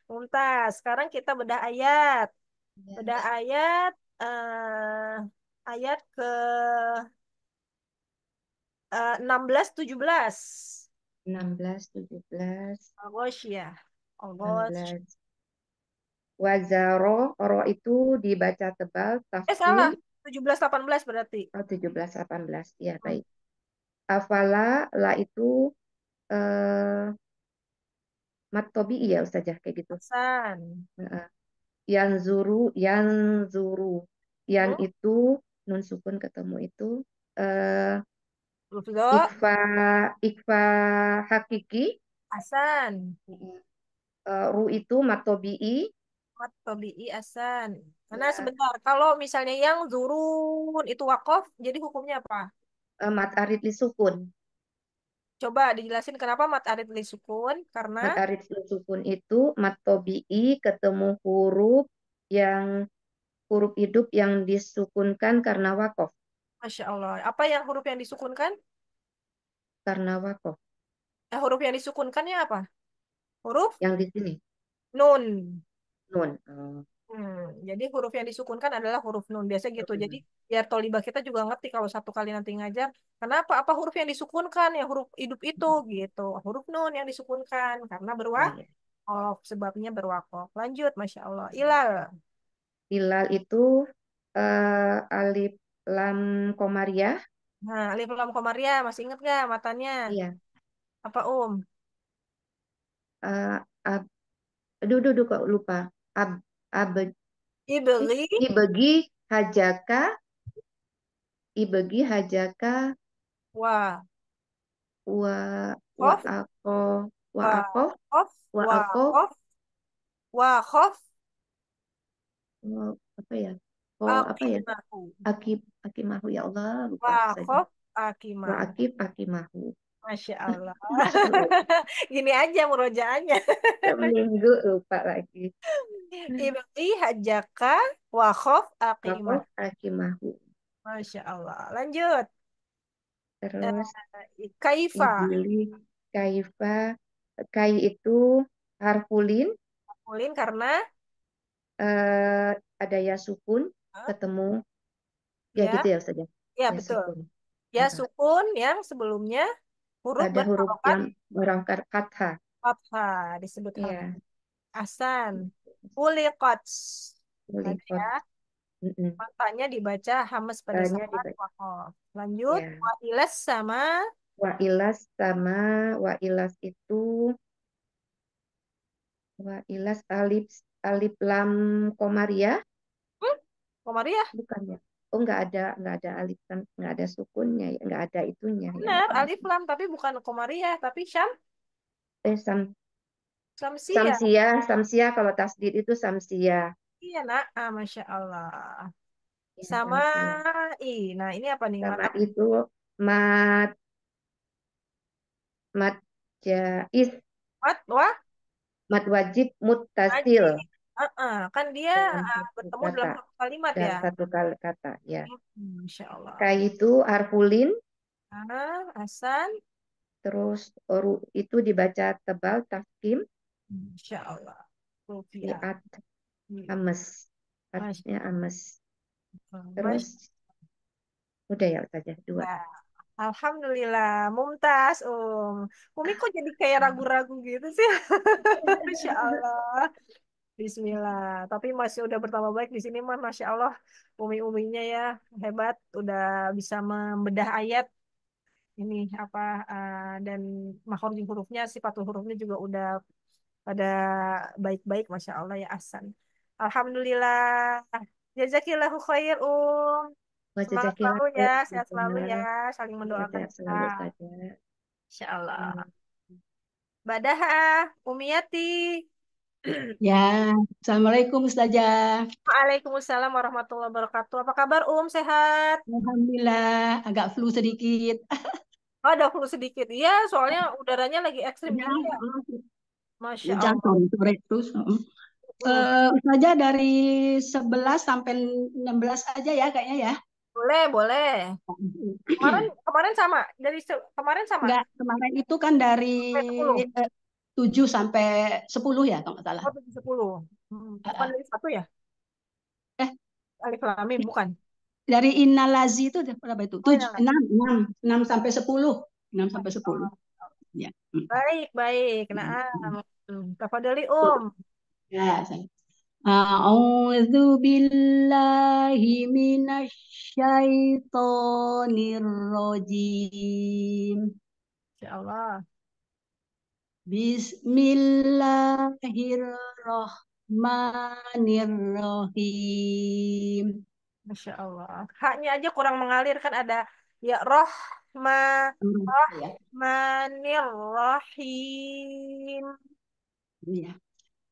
Muntas. Sekarang kita bedah ayat. Ya. Bedah ayat uh, ayat ke enam belas tujuh tujuh enam belas tujuh belas ghasyiyah ya ghasyiyah Wazaro, ro itu dibaca tebal, tafsir. Eh salah, 17-18 berarti. Oh, 17-18. Iya, hmm. baik. Afala, la itu eh matobi ya Ustazah kayak gitu. San. Uh, yang zuru, Yang zuru. Yang hmm? itu nun sukun ketemu itu eh ikfa ikfa hakiki. Asan. Uh, eh, ru itu matobi'i Wakaf tabii Asan. Karena ya. sebentar, kalau misalnya yang zurun itu wakaf, jadi hukumnya apa? Eh, mat arid li sukun. Coba dijelasin kenapa mat arid li sukun? Karena mat arid li sukun itu mat tabii ketemu huruf yang huruf hidup yang disukunkan karena wakaf. Masya Allah. Apa yang huruf yang disukunkan? Karena wakaf. Eh, huruf yang disukunkannya apa? Huruf? Yang di sini. Nun nun. Eh. Hmm. jadi huruf yang disukunkan adalah huruf nun. Biasa gitu. Jadi biar toliba kita juga ngerti kalau satu kali nanti ngajar, kenapa apa huruf yang disukunkan ya huruf hidup itu gitu. Huruf nun yang disukunkan karena berwak. Iya. Hmm. Oh, sebabnya berwak. Lanjut, masya Allah. Ilal. Ilal itu uh, alif lam komariah. Nah, alif lam komariah masih inget gak matanya? Iya. Apa um? Uh, uh, aduh, aduh, aduh, kok lupa ab, ab, ibegi ibegi hajaka ibegi hajaka wa wa wa ako wa ako wa ako wa apa ya oh apa ya akib akimahu ya Allah lupa wa akimahu akib akimahu Masya Allah. Gini aja merojaannya. Minggu lupa lagi. Ibti hajaka wa akimah. akimahu. Masya Allah. Lanjut. Terus. Eh, kaifa. Ibili, kaifa. Kai itu harfulin. Harfulin karena? Uh, ada ya sukun huh? ketemu. Ya, ya gitu ya saja. Ya? ya, ya betul. Sukun. Ya sukun yang sebelumnya Huruf ada huruf lam kata fathah. disebut ya Yeah. Asan. Uliqat. Ya. Uliqat. Mm -mm. Matanya dibaca hamas pada Tanya saat wakof. Lanjut, yeah. wa ilas sama wa ilas sama wa ilas itu wa ilas alif alif lam komaria. Hmm? Komaria? Bukan ya oh nggak ada nggak ada alif lam nggak ada sukunnya ya nggak ada itunya ya. benar ya. alif lam tapi bukan komariah tapi syam eh sam samsia samsia samsia kalau tasdid itu samsia iya nak ah masya allah ya, sama i nah ini apa nih sama itu mat mat jais mat wah mat wajib mutasil wajib. Uh-uh, kan dia dalam eh, bertemu kata. dalam satu kalimat dalam ya. satu kali kata, ya. Hmm, Insya Allah. Kayak itu arfulin. Ah, asan. Terus Oru itu dibaca tebal tafkim. Insya Allah. Rufiat. Hmm. Ames. Artinya ames. Terus udah ya saja dua. Ya. Alhamdulillah, mumtaz, Um. Umi kok jadi kayak ah. ragu-ragu gitu sih? Masya Allah. Bismillah. Tapi masih udah bertambah baik di sini mah, masya Allah, umi-uminya ya hebat, udah bisa membedah ayat ini apa uh, dan makhraj hurufnya, sifatul hurufnya juga udah pada baik-baik, masya Allah ya Asan. Alhamdulillah. Jazakillahu khair, Um. Semangat selalu ya, sehat selalu ya, saling iya, mendoakan Insya Allah. Badaha, Umiyati. Ya, Assalamualaikum Ustazah. Waalaikumsalam warahmatullahi wabarakatuh. Apa kabar Um? Sehat? Alhamdulillah, agak flu sedikit. Oh, ada flu sedikit. Iya, soalnya udaranya lagi ekstrim. Ya. ya. Masya Jantung, Allah. sore terus. Uh, Ustazah dari 11 sampai 16 aja ya kayaknya ya. Boleh, boleh. Kemarin kemarin sama dari kemarin sama. Enggak, kemarin itu kan dari 7 sampai 10 ya kalau nggak salah. 10. Hmm. Bukan dari satu ya? Eh, Alif Lamim bukan. Dari Innalazi itu berapa itu? 7 Oh, 6 6 6 sampai 10. 6 sampai 10. Oh. Ya. Hmm. Baik, baik. Nah, hmm. hmm. tafadhali Um. Ya, saya. أعوذ بالله من الشيطان الرجيم. إن شاء الله. Bismillahirrohmanirrohim. Masya Allah. Haknya aja kurang mengalir kan ada ya roh rohmanirrohim. Ya.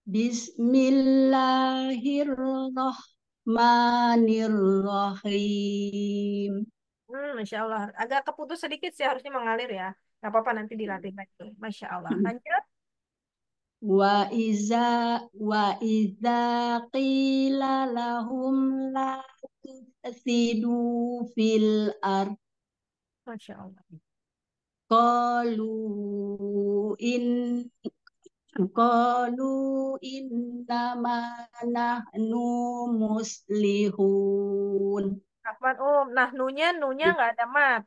Bismillahirrohmanirrohim. Hmm, Masya Allah. Agak keputus sedikit sih harusnya mengalir ya. Gak apa-apa nanti dilatih lagi. Masya Allah. Hmm. Lanjut. Wa iza wa iza qila lahum la tufsidu fil ar Masya Allah. Kalu in Qalu innama nahnu muslihun. Rahman um, nah nunya nunya nggak ada mat.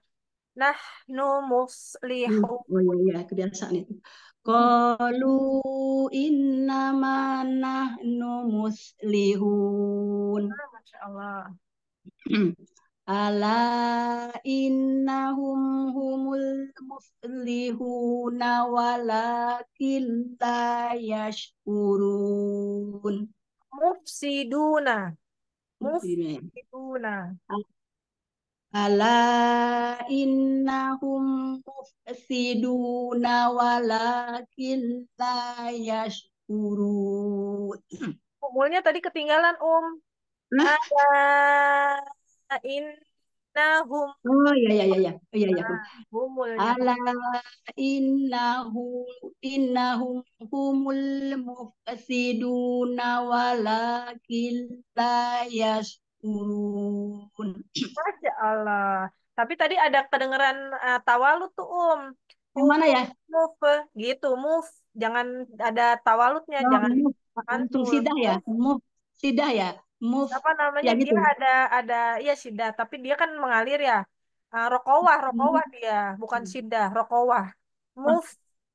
Nahnu muslihu. Hmm. Oh iya, iya kebiasaan itu. Qalu hmm. innama nahnu muslihun. Ah, Masya Allah. Hmm. Ala innahum humul muslihuna walakin la yashkurun. Mufsiduna. Mufsiduna. Mufsiduna. Ala innahum mufsiduna walakin la yashkurun. Kumpulnya tadi ketinggalan, Om. Nah. Ala innahum. Oh iya iya iya, iya. oh, iya iya. Nah, Ala innahum innahum humul mufsiduna walakin la yashkurun urun. Masya Allah. Tapi tadi ada kedengeran uh, tawalut tuh Um. Yang mana ya? Move eh. gitu, move. Jangan ada tawalutnya, oh, jangan mantul. Sidah ya, move. Sidah ya, move. Apa namanya? Ya, gitu. Dia ada ada iya sidah, tapi dia kan mengalir ya. Uh, rokowah, hmm. rokowah dia, bukan hmm. sidah, rokowah. Move,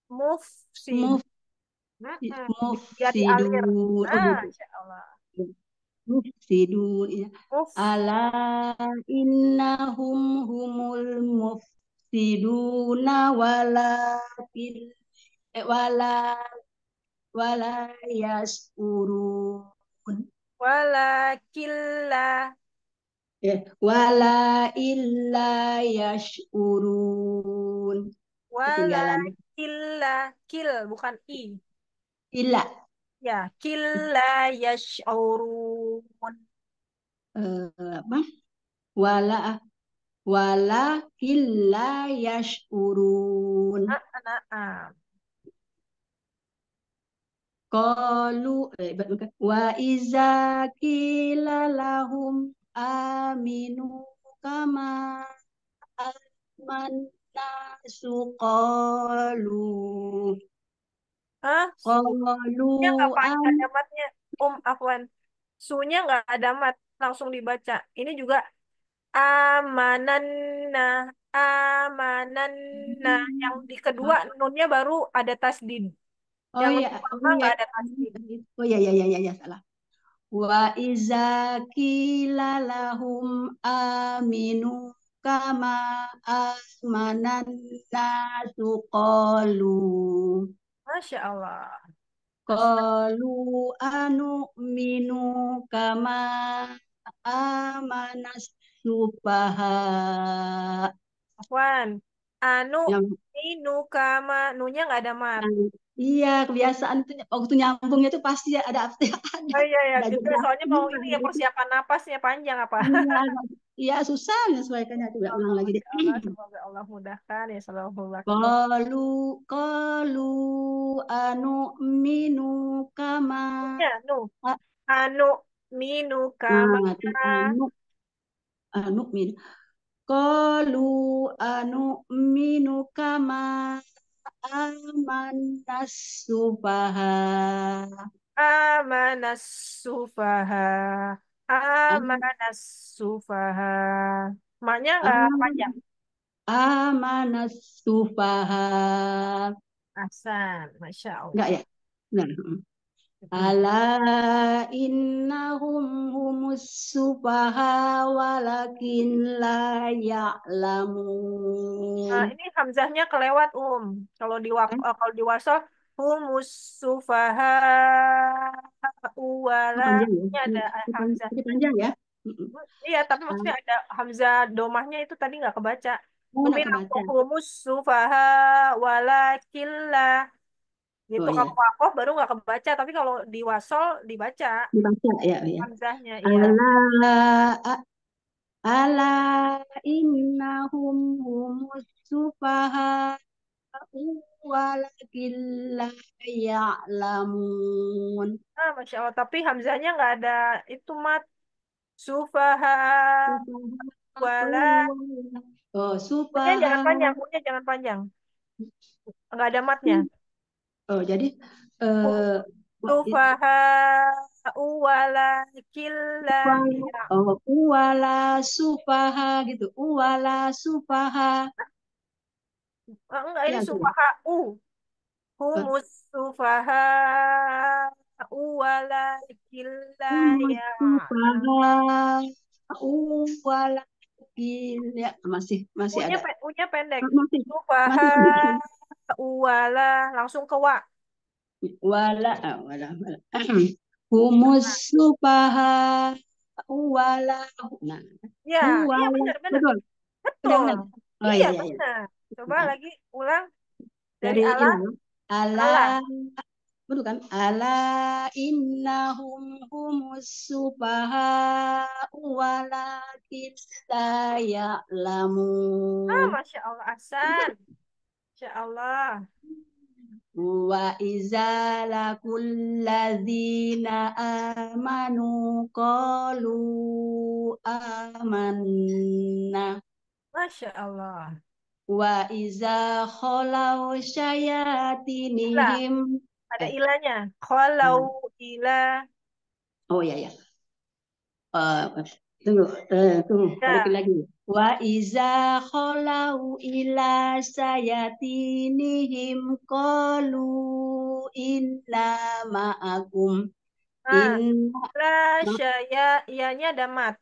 move, si. Move. Nah, move, dia dialir. Nah, Allah mufsidun ala innahum humul mufsiduna wala fil eh, wala wala yasurun wala killa eh, wala illa yashurun wala killa kil bukan i illa Ya, killa yash'urun. Uh, apa? Wala wala killa yash'urun. Nah, nah, nah. eh, wa iza kila lahum aminu kama nasu kalu Hah? nggak panjang ada matnya. um afwan. Sunya nggak ada mat, langsung dibaca. Ini juga amananna, amananna. Yang di kedua nunnya baru ada tasdid. Oh Yang iya, oh, nggak iya. ada tasdid. Oh iya, iya, iya, iya, salah. Wa iza qila aminu kama amanan nasu qalu Masya Allah. Kalu anu minu kama amanas supaha. Afwan, anu yang, minu kama nunya nggak ada mat. iya, kebiasaan itu waktu nyambungnya itu pasti ada apa Oh iya iya. gitu. Soalnya mau ini ya persiapan napasnya panjang apa. Iya, Iya susah menyesuaikannya juga Allah ulang lagi deh. Allah, semoga Allah mudahkan ya selalu Kalu kalu anu minu kama. Ya, anu. Anu minu kama. Nah, anu anu minu. Kalu anu minu kama amanas subaha. Amanas subaha. Amanas ah, sufaha. Maknya uh, panjang. Amanas sufaha. Asan, Masya Allah. Enggak ya? Nah. Ala innahum humus sufaha walakin la ya'lamun. Nah, ini hamzahnya kelewat, Um. Kalau di eh? kalau di humus sufaha wala ada hamzah panjang ya, ya? Mm, iya tapi ah. maksudnya ada hamzah domahnya itu tadi nggak kebaca oh, humus sufaha wala gitu oh, iya. kamu baru nggak kebaca tapi kalau di wasol dibaca dibaca ya, ya, ya. hamzahnya iya. ala ala innahum humus sufaha walakin la ya'lamun. Ah, Masya Allah. Tapi Hamzahnya nggak ada itu mat. Sufaha. Wala. Oh, sufaha. Punya jangan panjang. Punya jangan panjang. Nggak ada matnya. Oh, jadi. Uh, sufaha. Uwala killa. Oh, oh, uwala sufaha gitu. Uwala sufaha. Oh, enggak, ini iya, sufaha u. Humus sufaha wala killa ya. Sufaha wala Masih, masih unya, ada. u nya pendek. Ah, masih. Sufaha wala. Langsung ke wa. Wala, ah, wala, wala. Humus sufaha wala. Nah. Ya, ya benar, benar. Betul. Betul. Oh, iya, iya, iya. benar. Iya. Coba iya. lagi ulang dari, dari alam. Ala, betul kan? Ala innahum humus subaha walakin la ya'lamu. Ah, Masya Allah, Asan. Masya Allah. Wa iza lakul amanu qalu amanna Masya Allah. Wa iza kholau syayatinihim. Ada ilahnya. Kholau ila. Oh iya ya. Uh, tunggu, uh, tunggu. Ya. Balik lagi. Wa iza kholau ila syayatinihim. Kholu inna ma'akum. Nah, la syayatinihim. ianya ada mat.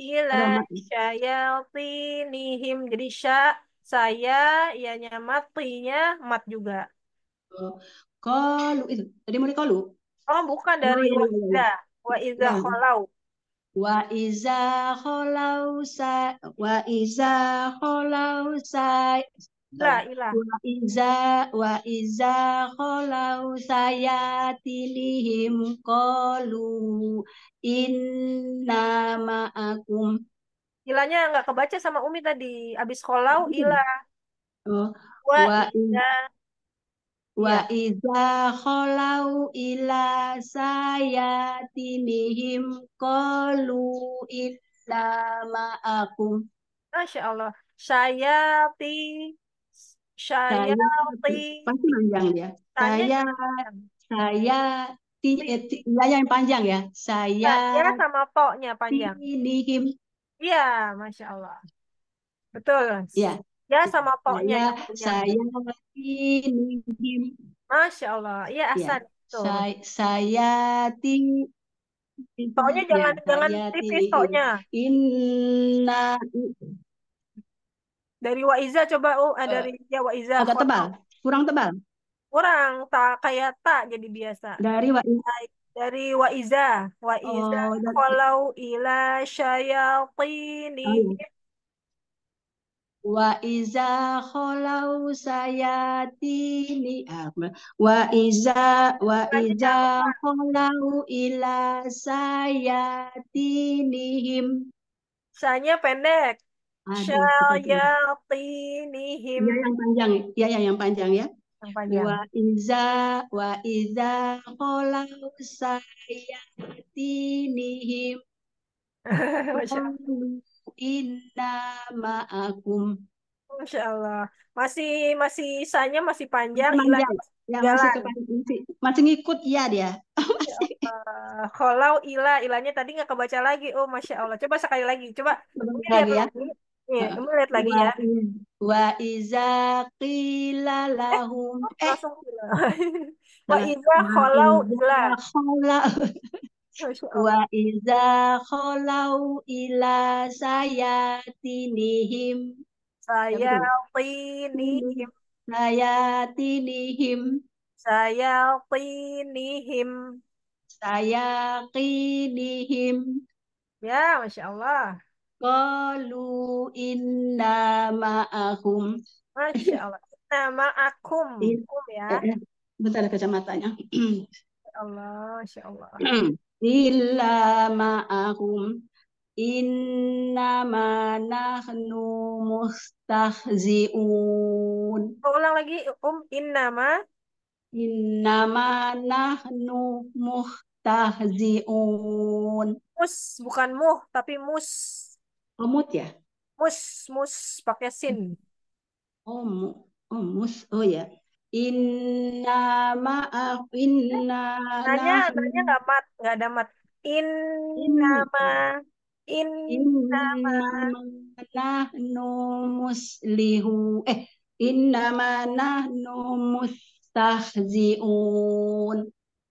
Ila syayatinihim. Jadi sya saya ya mat tinya mat juga. Kalu oh, itu. Tadi mau dikalu? Oh, bukan iya, dari oh, iya, iya. wa iya, iza iya. kholau. Wa iza kholau sa wa iza kholau sa La ilah. Wa iza wa iza khalau sayatilihim qalu inna ma'akum. Ilahnya nggak kebaca sama Umi tadi. Abis khalau hmm. ilah. Oh. Wa, wa iza Wa iya. iza khalau ila sayatinihim qalu illa ma'akum. Masya Allah. Sayati saya, saya pasti panjang ya. Saya saya ti, eh, iya, iya, yang panjang ya. Saya saya sama poknya panjang. Ini Iya, masya Allah. Betul. Iya. Ya sama poknya. Saya, saya ini Masya Allah. Iya, iya. asal Saya, saya ti Pokoknya jangan jangan tipis Poknya. Inna dari Waiza coba oh uh, dari ya Waiza agak tebal, kurang tebal. Kurang tak kayak tak jadi biasa. Dari Waiza dari Waiza, Waiza oh, dari... ila syayatini. Wa iza kholau sayatini ah, Wa iza wa iza kholau ila sayatinihim Sanya pendek Syayatinihim. Gitu iya, iya, iya, ya yang panjang, ya, ya yang panjang ya. Wa iza wa iza qolau sayatinihim. Inna ma'akum. Masya Allah. Masih masih isanya masih panjang. Panjang. Ya, masih, kepan, masih, ngikut ya dia. Kalau ila ilanya tadi nggak kebaca lagi. Oh masya Allah. Coba sekali lagi. Coba. sekali ya. Iya, kamu lihat lagi ya. Wa iza qila lahum eh, eh. langsung Wa iza khalau ila Wa iza khalau ila sayatinihim sayatinihim sayatinihim sayatinihim sayatinihim Ya, Masya Allah. Kalu inna maakum, Masya Allah. Inna ma'akum. Inna ya. Iya, iya. Bentar kacamatanya. Ya Allah, Masya Allah. Illa maakum, Inna manahnu mustahzi'un. Ulang lagi, Um. Inna ma. Inna manahnu mustahzi'un. Mus, bukan muh, tapi mus omut ya? Mus, mus pakai sin. Oh, mu, oh mus. Oh ya. Inna maaf inna. Tanya, tanya nggak mat, nggak ada mat. Inna ma, inna ma. Nahnu muslihu. Eh, inna ma nahnu mustahziun.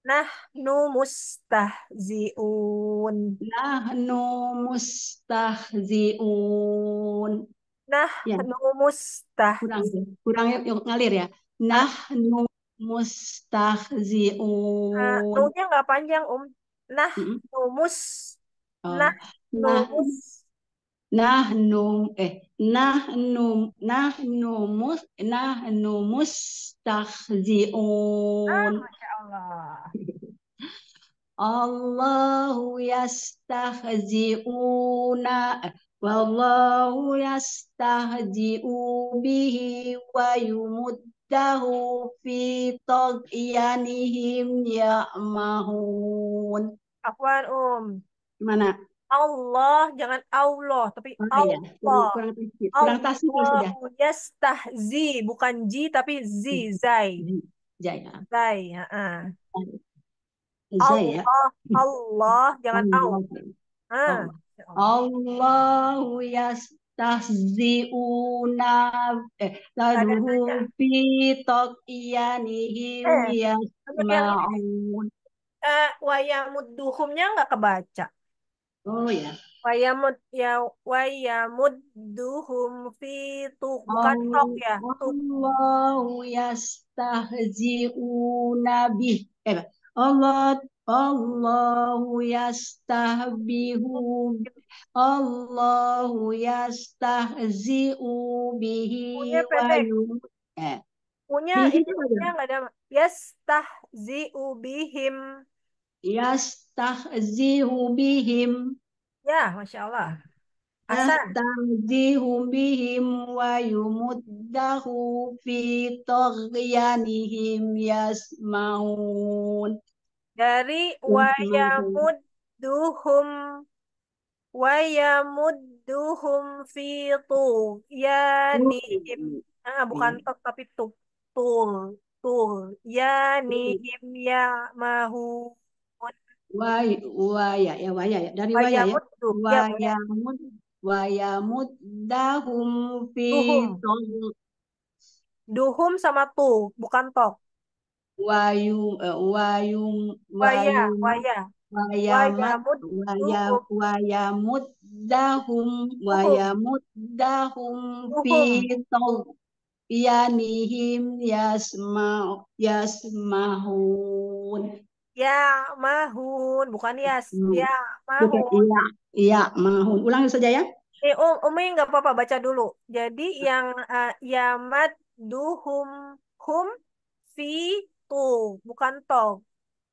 Nahnu mustahziun. Nahnu mustahziun. Ya. Nahnu ya. mustahziun. Kurang, kurang yuk ngalir ya. Nahnu mustahziun. Nah, Nuhnya nggak panjang, Um. Nah, mus. -hmm. Nah Oh. Nah, numus. Nah, num, eh, nah, num, nah, numus, nah, Ah, Allah. Allahu yastahzi'una wallahu yastahzi'u bihi wa yumuddahu fi tagyanihim ya'mahun. Akwan Um. Mana? Allah jangan Allah tapi oh, iya. Allah. Ya. Kurang, kurang, kurang Allah yastahzi bukan ji tapi zi zai. Jaya, jaya, heeh. ya. Allah, Allah jangan tahu. Allah. Allah yastahzi'una eh lalu fi taqiyanihi eh, yasma'un. Eh, wayamudduhumnya nggak kebaca. Oh ya. Wayamud ya wayamudduhum fi tuq tok ya. Allahu yastahzi'una Nabi Eh, Allah Allahu yastahbihu Allahu yastahzi'u bihi Punya bebek. Eh. Punya itu enggak ada. Yastahzi'u bihim. Yastahzi'u bihim. Ya, Masya Allah. Hasan. Yastahzihum bihim wa yumuddahu fi taghyanihim yasmaun. Dari wa yamudduhum wa yamudduhum fi tughyanihim. Ah, bukan tok tapi tuk. tuh, tuh Yanihim ya mahu. Way, waya ya waya ya dari waya, ya. Wayamud ya, wayamud dahum fi duhum. duhum sama tu bukan tok Wayum eh, wayum waya waya wayamud waya wayamud dahum wayamud dahum fi to yanihim yasma yasmahun Ya, mahun, bukan ya, hmm. ya, iya, mahun. iya, iya, mahun. Ulangi saja ya. Eh, um, Umi nggak apa-apa baca dulu. Jadi yang uh, yamat duhum hum fi tu, bukan to,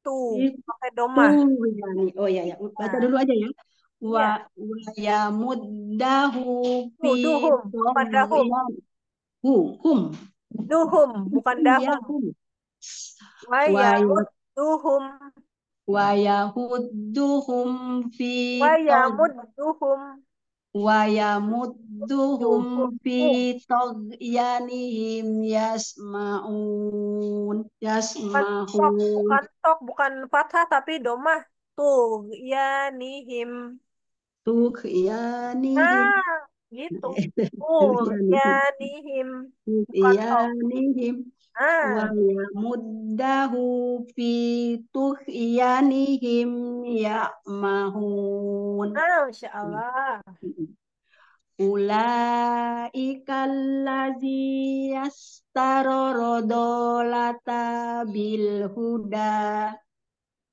tu, pakai doma. Oh iya, ya. Baca nah. dulu aja ya. Wa, Ya, wa yamuddahu fi duhum, bukan dahum, hum. duhum, bukan dahum. Wa yamud yahudduhum wa yahudduhum fi wa yahudduhum wa yamudduhum fi tagyanihim yasmaun yasmaun bukan tok bukan fathah tapi domah tuh yanihim tuh yanihim nah gitu tuh yanihim tuh yanihim Ah. fituh yamuddahu ya mahun. ya'mahun. Ah, Masya Allah. Mm-hmm. Ulaikal ladzi yastarorodolata bil huda.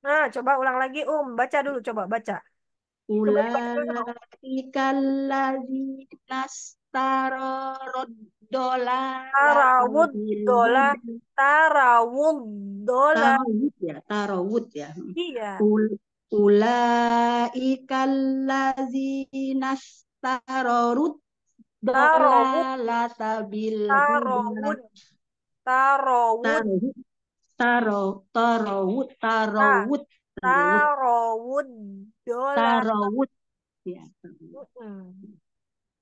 Nah, coba ulang lagi, Um. Baca dulu, coba baca. Ulaikal ladzi yastarorod dola tarawud dola tarawud dola tarawud ya tarawud ya iya Ul, ulaikal tarawud dolalata bil tarawud tarawud tarawud tarawud tarawud dola tarawud ya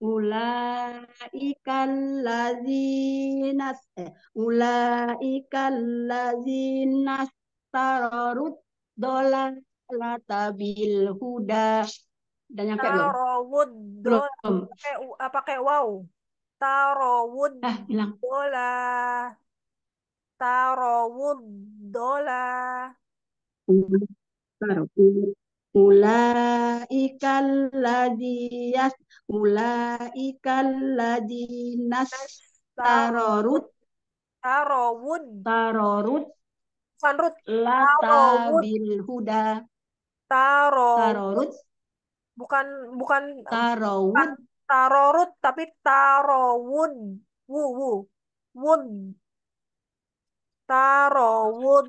Ulaikal lazinas eh, Ulaikal lazinas tararut dolalata bil huda dan yang nyampe tarawud belum? Belum. Pakai, apa ah, pakai wow. Tarawud ah, hilang dola. Tarawud dola. Tarawud. Ulaikal ladzi yas Ula'ikal ladinas tarorut tarorud tarorut Fanrut lata bil huda tarorut bukan bukan tarorud tarorut tapi tarowud wu wu wud tarowud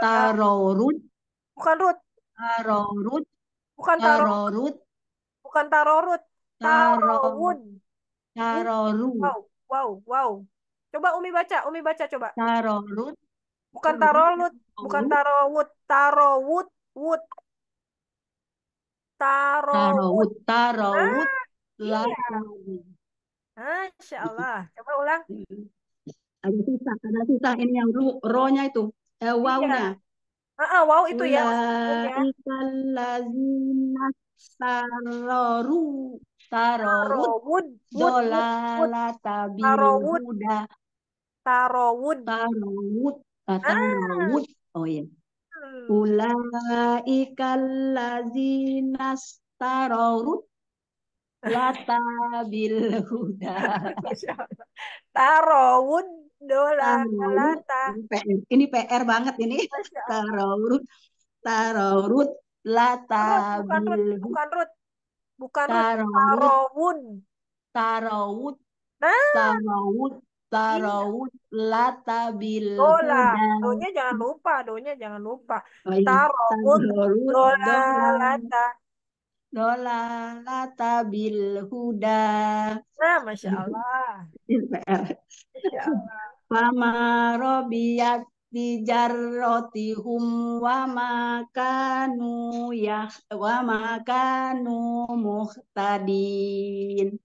tarorut bukan rut tarorut bukan tarorut bukan tarorut. Tarowun. Taroru. Wow, wow, wow. Coba Umi baca, Umi baca coba. Tarorut. Bukan tarorut bukan tarowut, tarowut, wood. Tarowut, tarowut, ah, iya. Masya Allah. Coba ulang. Hmm. Agak susah, agak susah ini yang ru, ro-nya itu. Eh, iya. wow-nya. Iya. Ah, ah, wow itu ya. Ulaika lazina Taroru, tarowud, dolalata biruda. Tarowud. Tarowud, tarowud. Ah. Oh iya. Hmm. Ulaikal lazinas tarorut lata bil huda. Tarowud dola lata. Ini PR banget ini. Tarorut tarorut Lata bukan rut, bukan rut. Bukan rut, tarawud, Tarawut. Ah. Tarawut. Tarawut lata oh bil Dola. Donya jangan lupa, doanya jangan lupa. Tarawud, oh iya, Tarawut dola lata. Dola lata bil huda. Nah, Masya Allah. Masya Allah bi jarrotihum wa makanu ya wa makanu muhtadin.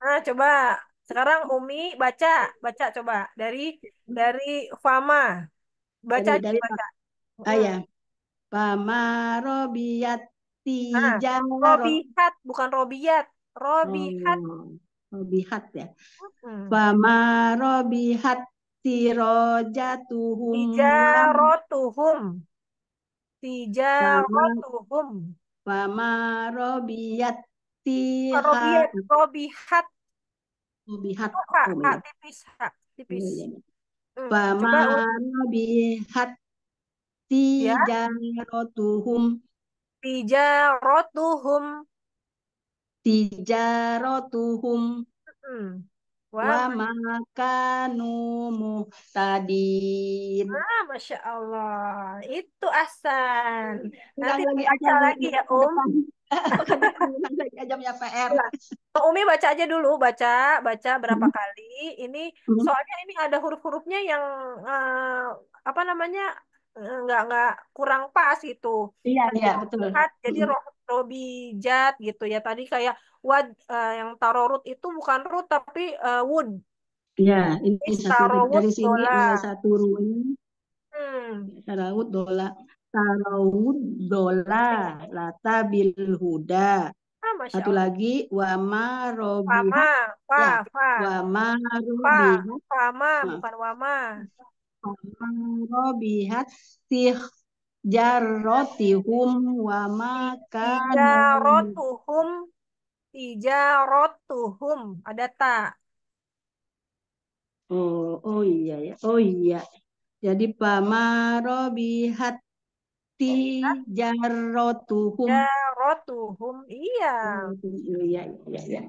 Nah, coba sekarang Umi baca, baca coba dari dari Fama. Baca dari, dari baca. Ah hmm. ya. Fama Robiyat Tijar. Ah, nah, Robihat bukan Robiyat. Robihat. Oh, Robihat ya. Hmm. Fama Robihat Sirojatuhum. Tijarotuhum. Tijarotuhum. Wama robiyat tihat. Robiyat. Robihat. Robihat. ha, tipis. Ha, tipis. Wama iya, iya, iya. hmm, robihat ya? tijarotuhum. Tijarotuhum. Tijarotuhum. Hmm. Wah, wa tadi. Ah, Masya Allah. Itu Asan. Nanti lagi aja ya, lagi ya, Om. lagi aja ya, PR. Nah, iya. Umi baca aja dulu, baca, baca berapa hmm. kali. Ini hmm. soalnya ini ada huruf-hurufnya yang uh, apa namanya eh, nggak nggak kurang pas itu. Iya, iya, betul. Jadi mm-hmm. roh Jat gitu ya. Tadi kayak wad uh, yang taro root itu bukan root tapi uh, wood. ya ini satu taro satu, dari sini dola. ada satu ruin. Hmm. Iya, root dola. root dola. Lata bil huda. Ah, Satu lagi wama robi. Wama, fa, ya. fa. Wama robi. Fa, wama, bukan wama. Wama robihat sih jarotihum wa makan Jarotuhum, tijarotuhum ada tak Oh, oh iya ya. Oh iya. Jadi pamarobihat tijarotuhum. Jarotuhum, iya. iya. Iya, iya, iya.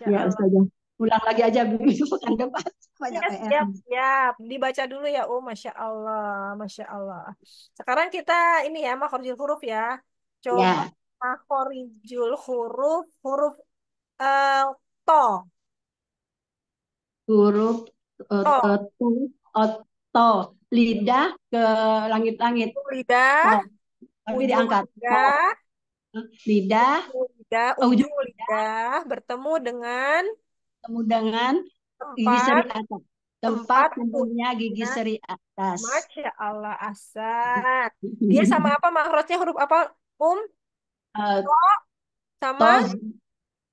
iya. Ya, Ustazah ulang lagi aja besok kan depan banyak ya, PR. Siap, siap. Dibaca dulu ya, oh Masya Allah, Masya Allah. Sekarang kita ini ya, makhorjul huruf ya. Coba ya. makhorjul huruf, huruf uh, to. Huruf uh, to. to, uh, eh, to, lidah ke langit-langit. Lidah. Tapi diangkat. Lidah. Lidah. Lidah, ujung lidah bertemu dengan kemudangan gigi seri atas. Tempat tumbuhnya gigi seri atas. Masya Allah, Asad. Dia sama apa makrotnya huruf apa? Um? Uh, to, sama? Toz,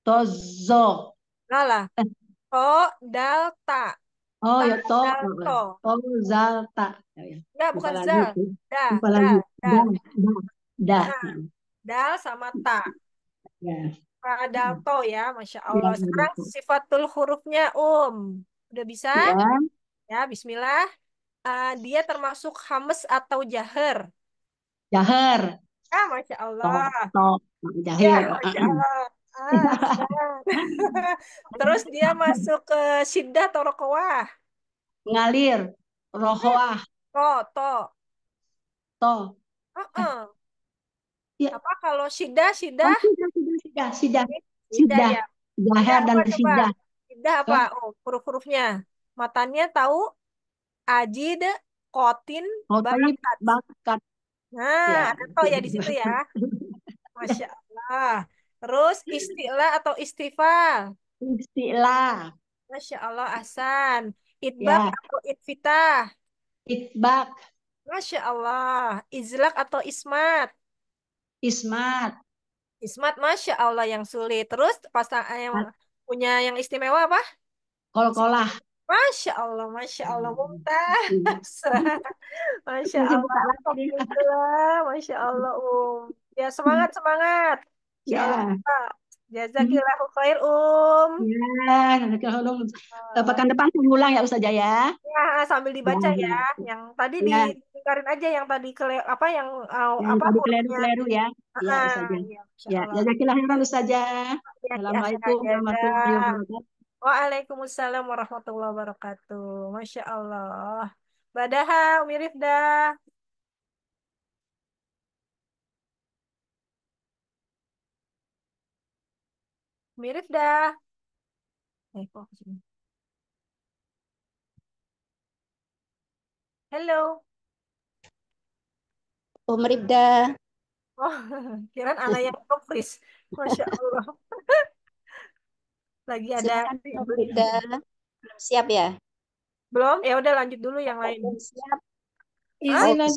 tozo. Salah. To, dal, ta. Oh ya to, to, to ya, ya. zal ta. Enggak bukan zal. Da, da, da, da, da. Nah, dal sama Da. Da. Ya. Radalto ya, Masya iya, Allah. Sekarang sifatul hurufnya Um. Udah bisa? Ya, ya Bismillah. Uh, dia termasuk hames atau Jaher? Jaher. Ya, ah, Masya Allah. To, Jaher. Jaher. Ya, Masya Allah. Ah, Terus dia masuk ke Sida atau Rokowah? Ngalir. Rohoah. To, to. To. Uh -uh. Ya. Apa kalau Sida, Sida? Oh, Sidah, ya, sidah, sidah. Ya. dan sidah. Sidah ya? apa? Ya. Oh, huruf-hurufnya. Matanya tahu ajid, kotin, kotin bakat. bakat. Nah, ada tau ya di situ ya. Masya Allah. Terus istilah atau istifal? Istilah. Masya Allah, asan Itbak atau itfitah? Itbak. Masya Allah. Izlak atau ismat? Ismat. Ismat, masya Allah yang sulit. Terus pasangan yang punya yang istimewa apa? Kol-kolah. Masya Allah, Masya Allah, Mumtaz. Iya. Masya Allah, Masya Allah, Um. Ya, semangat, semangat. Ya. ya. Jazakillahu khair, Um. Ya, jazakillahu Pekan depan ulang ya Ustazah ya. Ya, sambil dibaca ya. ya. Yang tadi ya. dikarin aja yang tadi kele apa yang, uh, yang apa tadi keliru-keliru ya. Ah, iya, iya, ya, Ustazah. Ya, ya jazakillahu khairan Ustazah. Ya, Assalamualaikum ya. warahmatullahi wabarakatuh. Waalaikumsalam warahmatullahi wabarakatuh. Masya Allah. Badaha Umi Rifda. Mirip dah. Eh, kok aku sini. Halo. Om Ribda. Oh, oh kirain anak yang kompris. Masya Allah. Lagi ada. Om Ribda. Belum siap ya? Belum? Ya udah lanjut dulu yang lain. Belum siap. Izin ah,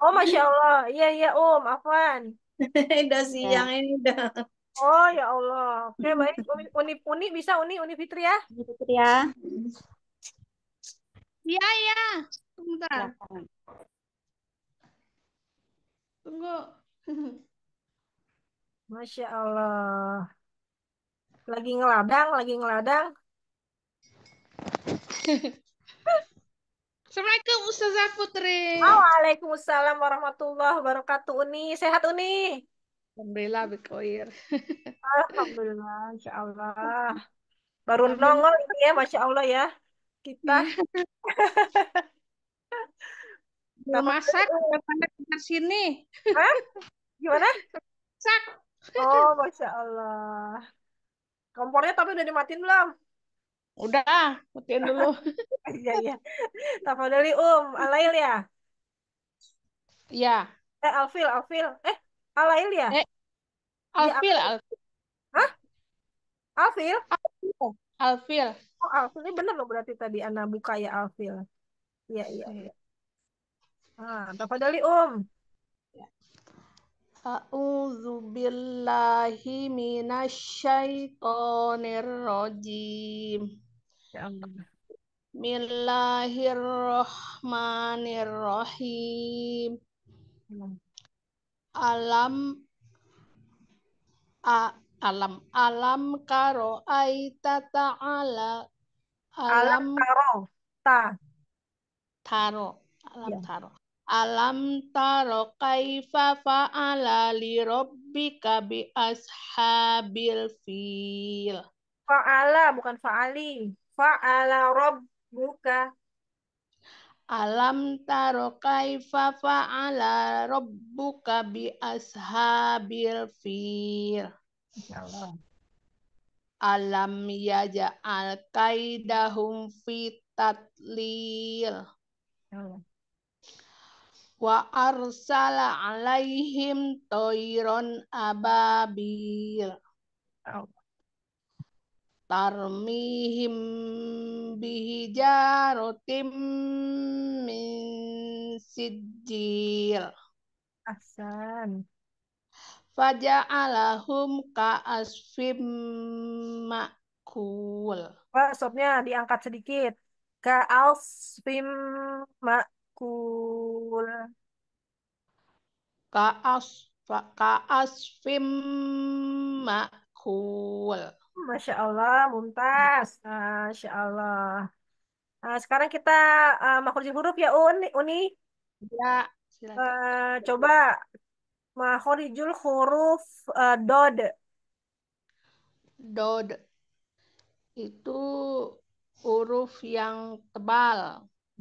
Oh, Masya Allah. Iya, iya, Om. Afwan. udah siang ya. ini udah. Oh ya Allah. Oke okay, baik. Uni Uni bisa Uni Uni Fitri ya? Fitri ya. Iya iya. Tunggu Tunggu. Ya. Masya Allah. Lagi ngeladang, lagi ngeladang. Assalamualaikum Ustazah Putri. Waalaikumsalam warahmatullahi wabarakatuh. Uni, sehat Uni. Alhamdulillah Bikoir. Alhamdulillah, Insya Allah. Baru nongol ini ya, Masya Allah ya. Kita. mau masak, mana ke sini. Hah? Gimana? Masak. Oh, Masya Allah. Kompornya tapi udah dimatin belum? Udah, matiin dulu. Iya, iya. Tafadali Um, Alail ya? Iya. Eh, Alfil, Alfil. Eh, Alail ya? Eh, iya, Alfil, ya, Alfil. Hah? Alfil? Alfil. Alfil. Oh, Alfil. Ini bener loh berarti tadi Ana buka ya Alfil. Iya, iya, iya. Ah, tafadhali Um. A'udzu billahi minasyaitonir rajim. Ya Allah. Bismillahirrahmanirrahim. Hmm alam a, alam alam karo aita ta'ala alam, alam karo ta taro alam ya. taro alam taro kaifa fa'ala li rabbika bi ashabil fil ala bukan fa ali fa'ali fa'ala rabbuka Alam taro kaifa fa'ala rabbuka bi ashabil fir. Alam yaja'al kaidahum fi tatlil. Wa arsala alaihim toiron ababil. Allah tarmihim bihijaratim min sijil. Asan. Faja'alahum ka'asfim ma'kul. Wah, sopnya diangkat sedikit. Ka'asfim ma'kul. Ka'as, ka'asfim ma'kul. Masya Allah, Mumtaz. Masya Allah. Nah, sekarang kita uh, makhluk huruf ya, Un, Uni. Ya, silakan. Uh, coba makhluk huruf uh, dod. Dod. Itu huruf yang tebal.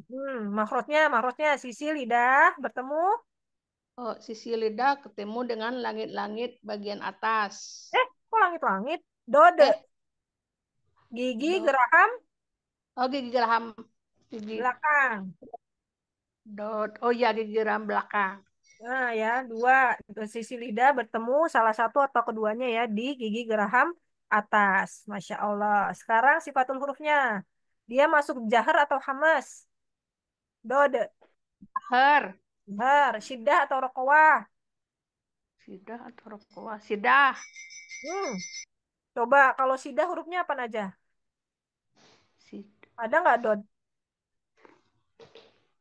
Hmm, makrotnya, makrotnya sisi lidah bertemu. Oh, sisi lidah ketemu dengan langit-langit bagian atas. Eh, kok langit-langit? Dode. Eh. Gigi Do. geraham. Oh, gigi geraham. Gigi. Belakang. Dot. Oh ya, gigi geraham belakang. Nah ya, dua sisi lidah bertemu salah satu atau keduanya ya di gigi geraham atas. Masya Allah. Sekarang sifatul hurufnya. Dia masuk jahar atau hamas? Dode. Jahar. Jahar. Sidah atau rokowah? Sidah atau rokowah? Sidah. Hmm. Coba kalau sidah hurufnya apa aja? Sidah. Ada nggak dot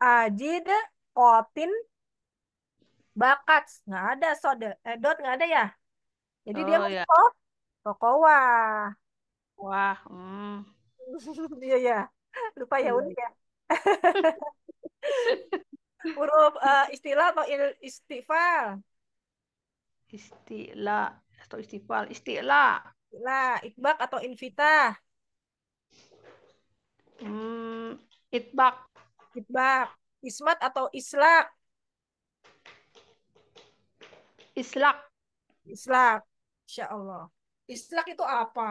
Ajid, kotin, bakat. Nggak ada sode. Eh, dot nggak ada ya? Jadi oh, dia ya. Kokoh. Kokowa. Wah. Hmm. Iya, ya. Lupa ya unik ya. Huruf uh, istilah atau istival Istilah atau istival Istilah. Nah, itbak atau Invita? Hmm, Itbak. Itbak. Ismat atau Islak? Islak. Islak. Insya Allah. Islak itu apa?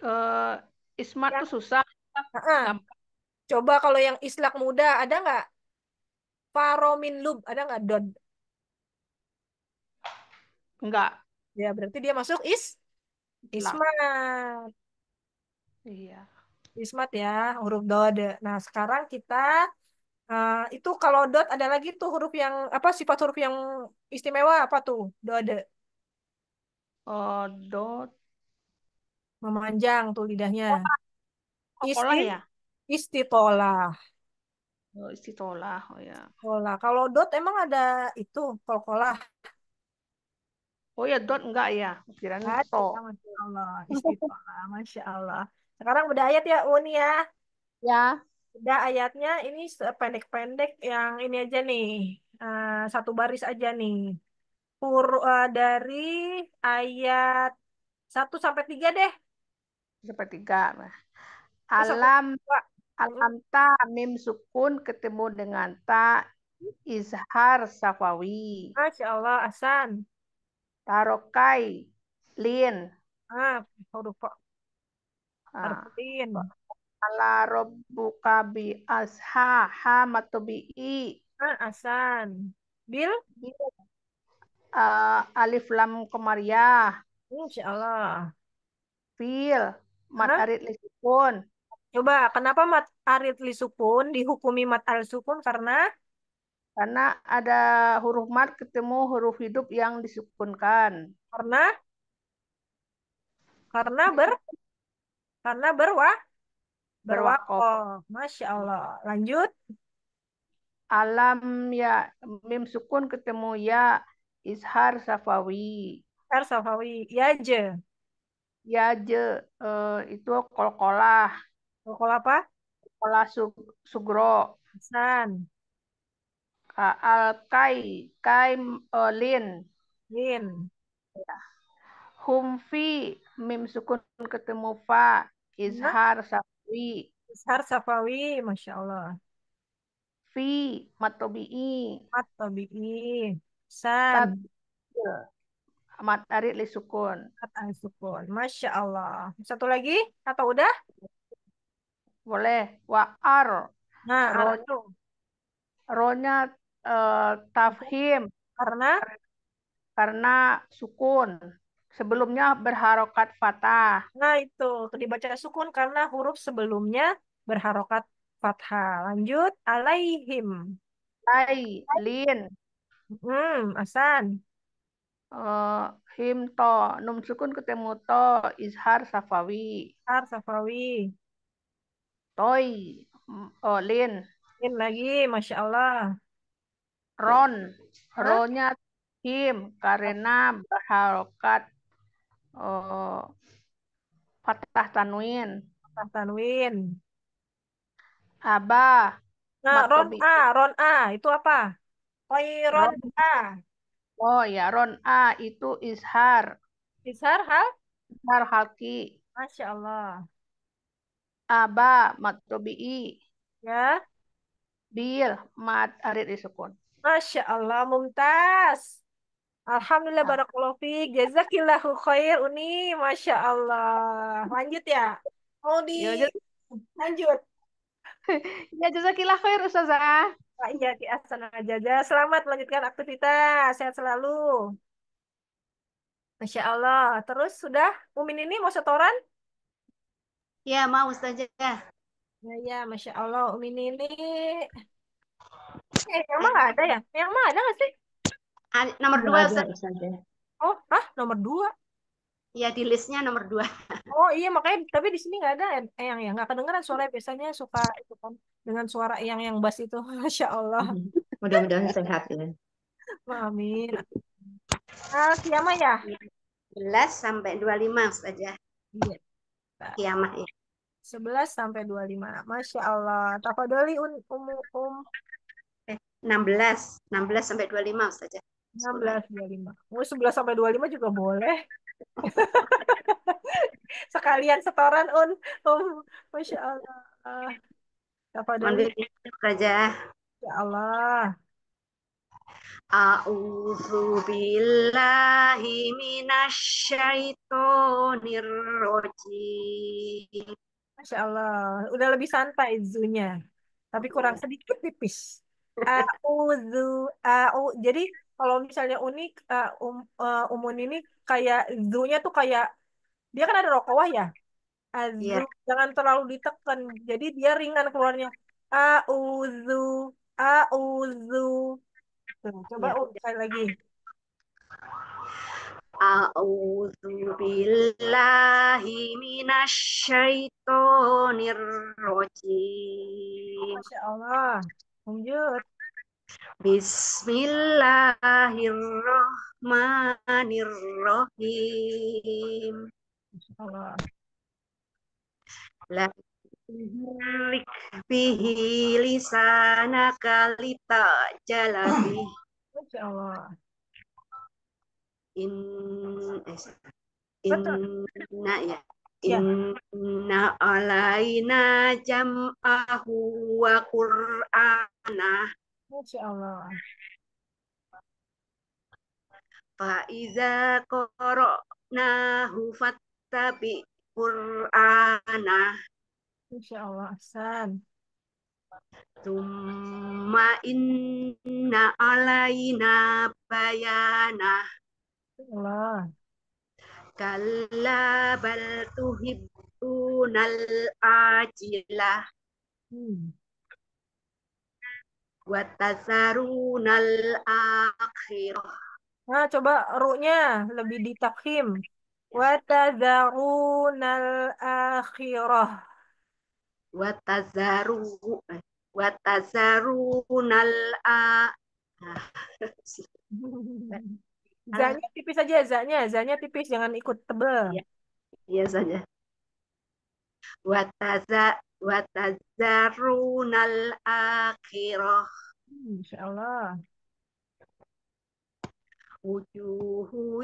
Uh, ismat itu susah. Uh -uh. Coba kalau yang islak muda ada nggak? Paromin lub ada nggak? don Enggak. Ya berarti dia masuk is Ismat. Iya. Ismat ya, huruf dode. Nah, sekarang kita uh, itu kalau dot ada lagi tuh huruf yang apa sifat huruf yang istimewa apa tuh? Dode. Oh, dot memanjang tuh lidahnya. Oh, Isti ya? Istitolah. Oh, istitolah, oh ya. Kola. Kalau dot emang ada itu kolkolah. Oh ya dot enggak ya? Kirain to. Masya Allah. Istiqomah, Masya Allah. Sekarang udah ayat ya Uni ya? Ya. Udah ayatnya ini pendek-pendek yang ini aja nih. Uh, satu baris aja nih. Pur uh, eh, dari ayat 1 sampai 3 deh. Sampai 3. Nah. Oh, alam alam ta mim sukun ketemu dengan ta izhar safawi. Masya Allah, Asan. Tarokai. Lin. Ah, huruf ah. Harf lin. Ala rabbuka bi asha ha bi i. Ah, asan. Bil? Bil. Uh, alif lam komariah. Insyaallah. Bil. Mat ah? arit lisukun. Coba, kenapa mat arit lisukun dihukumi mat arit sukun? Karena karena ada huruf mat ketemu huruf hidup yang disukunkan. Karena karena ber karena berwa berwakoh. Masya Allah. Lanjut. Alam ya mim sukun ketemu ya ishar safawi. Ishar safawi. Ya je. Ya je uh, itu kolkolah. Kolkolah apa? Kolkolah su sugro. Hasan al alkai kai uh, lin lin ya. humfi mim sukun ketemu fa izhar safawi izhar safawi masya allah fi matobi'i matobi'i san Ahmad Ari Lisukun. Ahmad Sukun. Masya Allah. Satu lagi atau udah? Boleh. wa Nah, Ro Ronya Eh, tafhim karena karena sukun. Sebelumnya berharokat fathah. Nah itu, dibaca sukun karena huruf sebelumnya berharokat fathah. Lanjut, alaihim. Ay, lin. Hmm, asan. Uh, him to, num sukun ketemu to, izhar safawi. Izhar safawi. toy oh, lin. Lin lagi, Masya Allah. Ron. Ronnya him karena berharokat uh, eh, fathah tanwin. patah tanwin. Abah, Nah, ron A, ron A itu apa? Oh, iya, ron A. Oh ya, ron A itu ishar. Ishar hal? Ishar Halki. Masya Allah. Aba I, Ya. Bil mat arid isukun. Masya Allah, Mumtaz. Alhamdulillah, ah. Barakallahu Fik. Jazakillahu khair, Uni. Masya Allah. Lanjut ya? Mau di... Ya, Lanjut. ya, jazakillahu khair, Ustazah. Pak ah, Iya, Ki Asana Jaja. Selamat melanjutkan aktivitas. Sehat selalu. Masya Allah. Terus sudah Umin ini mau setoran? Ya, mau Ustazah. Ya, ya, Masya Allah. Umin ini Eh, yang mana ada ya? Yang mana ada nggak sih? A nomor dua, Oh, hah? Nomor dua? Ya, di listnya nomor dua. oh iya, makanya tapi di sini nggak ada yang yang nggak kedengeran suaranya biasanya suka itu kan dengan suara yang yang bass itu. Masya Allah. Mudah-mudahan sehat ya. Amin. Nah, siapa ya? 11 sampai 25 saja. Ya? Iya. Kiamah ya. 11 sampai 25. Masya Allah. Tafadoli um, um, um 16, 16 sampai 25 saja. 16 25. Mau 11 sampai 25 juga boleh. Sekalian setoran un. Oh, Masya Allah. Apa dulu? saja. Ya, ya Allah. A'udzu billahi minasy minasyaitonir rajim. Masyaallah, udah lebih santai zunya. Tapi kurang iya. sedikit tipis. Auzu, eh, Auzu. Eh, jadi kalau misalnya unik uh, um, uh, umun ini kayak zunya tuh kayak dia kan ada rokawah ya. Azu yeah. jangan terlalu ditekan. Jadi dia ringan keluarnya. Auzu, Auzu. Coba yeah. sekali lagi. A'udzu billahi minasyaitonir rajim. Oh, Masyaallah. Lanjut. Bismillahirrohmanirrohim. La bihi lisana kalita jalabi. Allah. In, eh, inna ya. Inna alaina jam'ahu wa qur'anah. Masya Allah. Fa'iza fattabi qur'anah. Insyaallah Hasan. Tumma inna alaina bayanah. Allah. Kalla bal tuhibbunal ajilah. Hmm. Watazarun Watasarunal akhirah. Nah, coba ru'nya lebih ditakhim. Ya. al akhirah. Watazaru eh, al a nah. Zanya ah. tipis aja, zanya, zanya tipis, jangan ikut tebel. Iya, iya saja. Wataza, watazarunal akhirah. Insya Allah. Wujuhu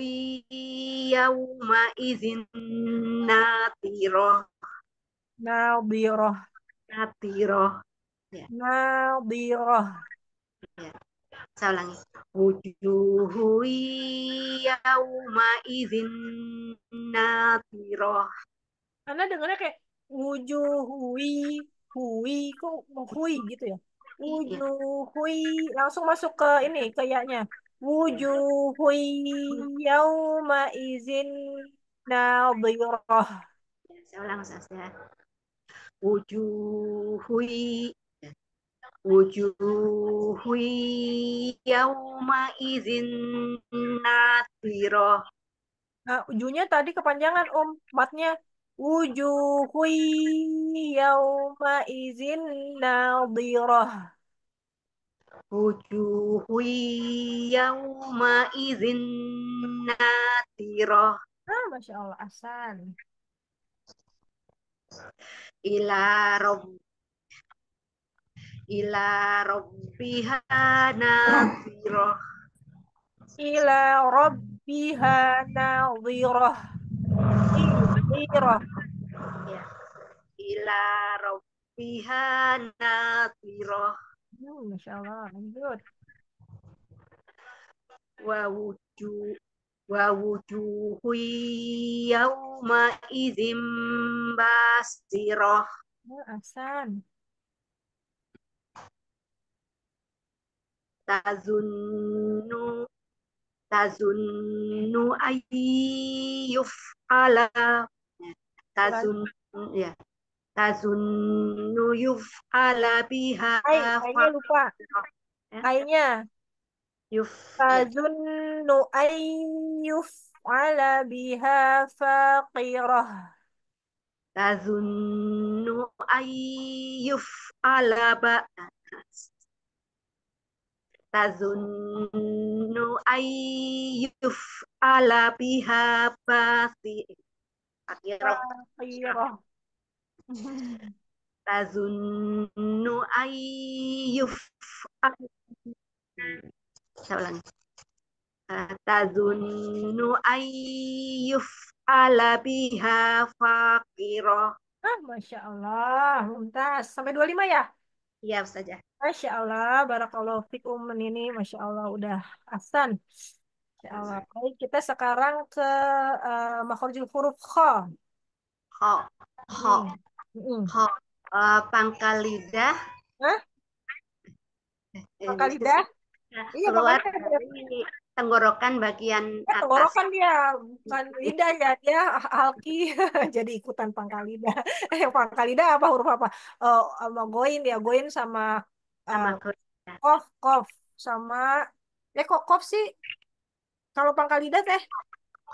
yawma izin natiroh. Nadiroh. Natiroh. Ya. Nadiroh. Ya. Saya ulangi. Wujuhu yauma izin natiroh. Karena dengarnya kayak wujuhui hui kok hui gitu ya. Iya. Wujuhui langsung masuk ke ini kayaknya. Wujuhui yauma izin nadhirah. Saya ulang saja. Ya. Wujuhui wujuhu yauma izin nadhirah Nah, ujungnya tadi kepanjangan Om, matnya wujuhu yauma izin nadhirah. Wujuhu yauma izin nadhirah. Ah, Masya Allah, Asan. Ila rabbi ila robbiha nadhirah ila robbiha nadhirah nadhirah ya ila robbiha nadhirah oh, hmm, masyaallah lanjut wa wuju wa wujuhu yawma idzim basirah ya, asan tazunnu tazunnu ayyuf'ala tazun ya tazunnu yuf'ala biha kayaknya lupa kayaknya yuf tazunnu ayyuf'ala biha faqirah tazunnu ayyuf'ala ba tazunnu ayyuf ala biha basi akhirah tazunnu ayyuf saya ulangi tazunnu ayyuf ala biha eh, fakiroh ah masya Allah mumtaz sampai 25 ya iya saja Masya Allah, Barakallahu Fikum ini, Masya Allah udah asan. Masya Allah. Baik, kita sekarang ke uh, makhrajul huruf kho. Kho. Kho. Hmm. Hmm. k, eh, pangkalida. Uh, pangkal lidah. Hah? Eh, pangkal lidah? Iya, keluar dari tenggorokan bagian ya, tenggorokan atas. dia bukan lidah ya dia alki jadi ikutan pangkal lidah pangkal lidah apa huruf apa uh, sama goin ya goin sama sama uh, kof kof sama eh kok kof sih kalau pangkal lidah teh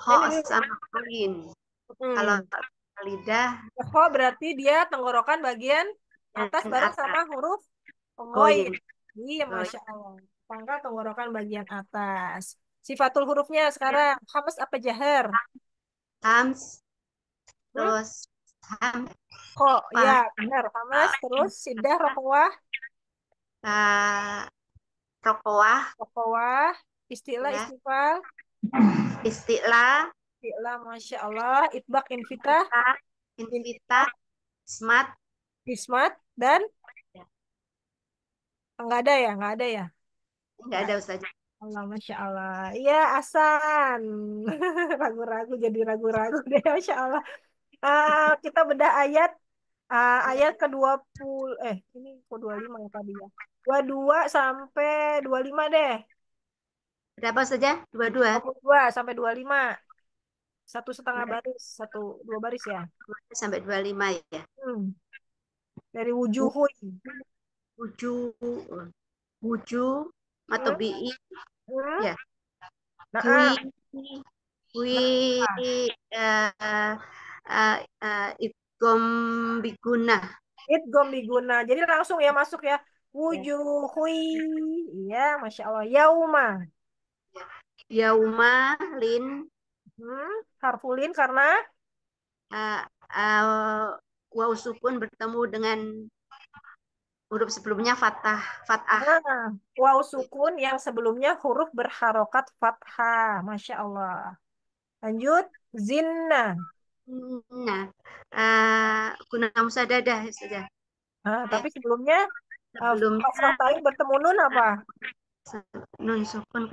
ho sama kolin. hmm. kalau pangkal lidah ho ya, berarti dia tenggorokan bagian atas hmm, bareng sama huruf koin iya masya allah pangkal tenggorokan bagian atas sifatul hurufnya sekarang hamas apa jaher hams hmm? terus ham Kok ya benar hamas terus sidah rokwah uh, eh, rokoah rokoah istilah ya. istiqlal istilah istilah masya Allah itbak invita invita smart smart dan ya. Enggak ada ya, enggak ada ya. Enggak ada usaha. Allah, Masya Allah. Iya, Asan. Ragu-ragu jadi ragu-ragu deh, Masya Allah. Uh, kita bedah ayat uh, ayat ke-20 eh ini ke-25 ya tadi ya. 22 sampai 25 deh. Berapa saja? 22. 22 sampai 25. Satu setengah baris, satu dua baris ya. Sampai 25 ya. Hmm. Dari wujuhui. Wuju wuju atau hmm? bi hmm? ya. Nah, wi wi uh, uh, uh, gombiguna. It gombiguna. Jadi langsung ya masuk ya. ya. Wujuhui. ya, Masya Allah. Yauma. Yauma lin. Hmm, harfulin karena? Uh, uh, sukun bertemu dengan huruf sebelumnya fathah fathah nah, waw sukun yang sebelumnya huruf berharokat fathah masya allah lanjut zinna Hmm, nah, uh, eh, guna musadadah saja. Nah, ah, tapi ya. sebelumnya eh, belum uh, sertain bertemu nun apa? Nun sukun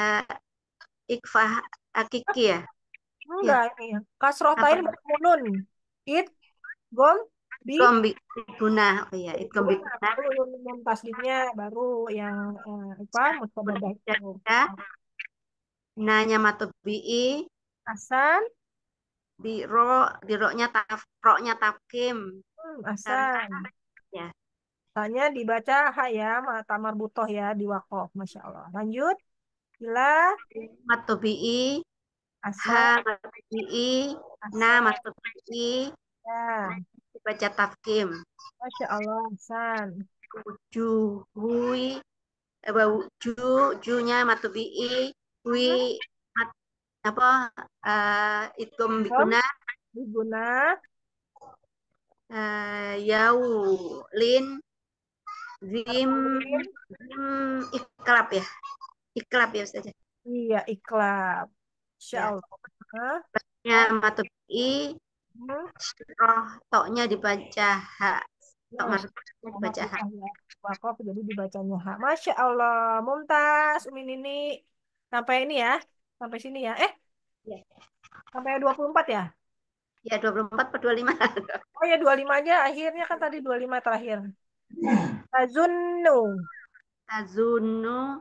uh, eh, ikfah akiki ya. Enggak, ya. kasroh tain bertemu nun. It gom bi gom bi guna. Oh iya, it gom bi guna. Baru nun tasdidnya baru yang uh, apa? Ya. Nanya i Hasan di ro di roknya taf roknya tafkim hmm, asan ya hanya dibaca ha ya tamar butoh ya di wakof masya allah lanjut gila i ha i na i ya dibaca tafkim masya allah asan juhui eh, ju junya i hui apa uh, eh, ikum biguna biguna uh, yau lin zim zim iklab ya iklab ya saja iya iklab insyaallah ya. matu i hmm. roh toknya dibaca ha tok hmm. masuknya dibaca ha ya. wakaf jadi dibacanya ha masya allah mumtaz umi nini sampai ini ya sampai sini ya. Eh? Iya. Ya. Sampai 24 ya? Ya, 24 per 25. oh ya, 25 aja. Akhirnya kan tadi 25 terakhir. Tazunnu. Tazunnu.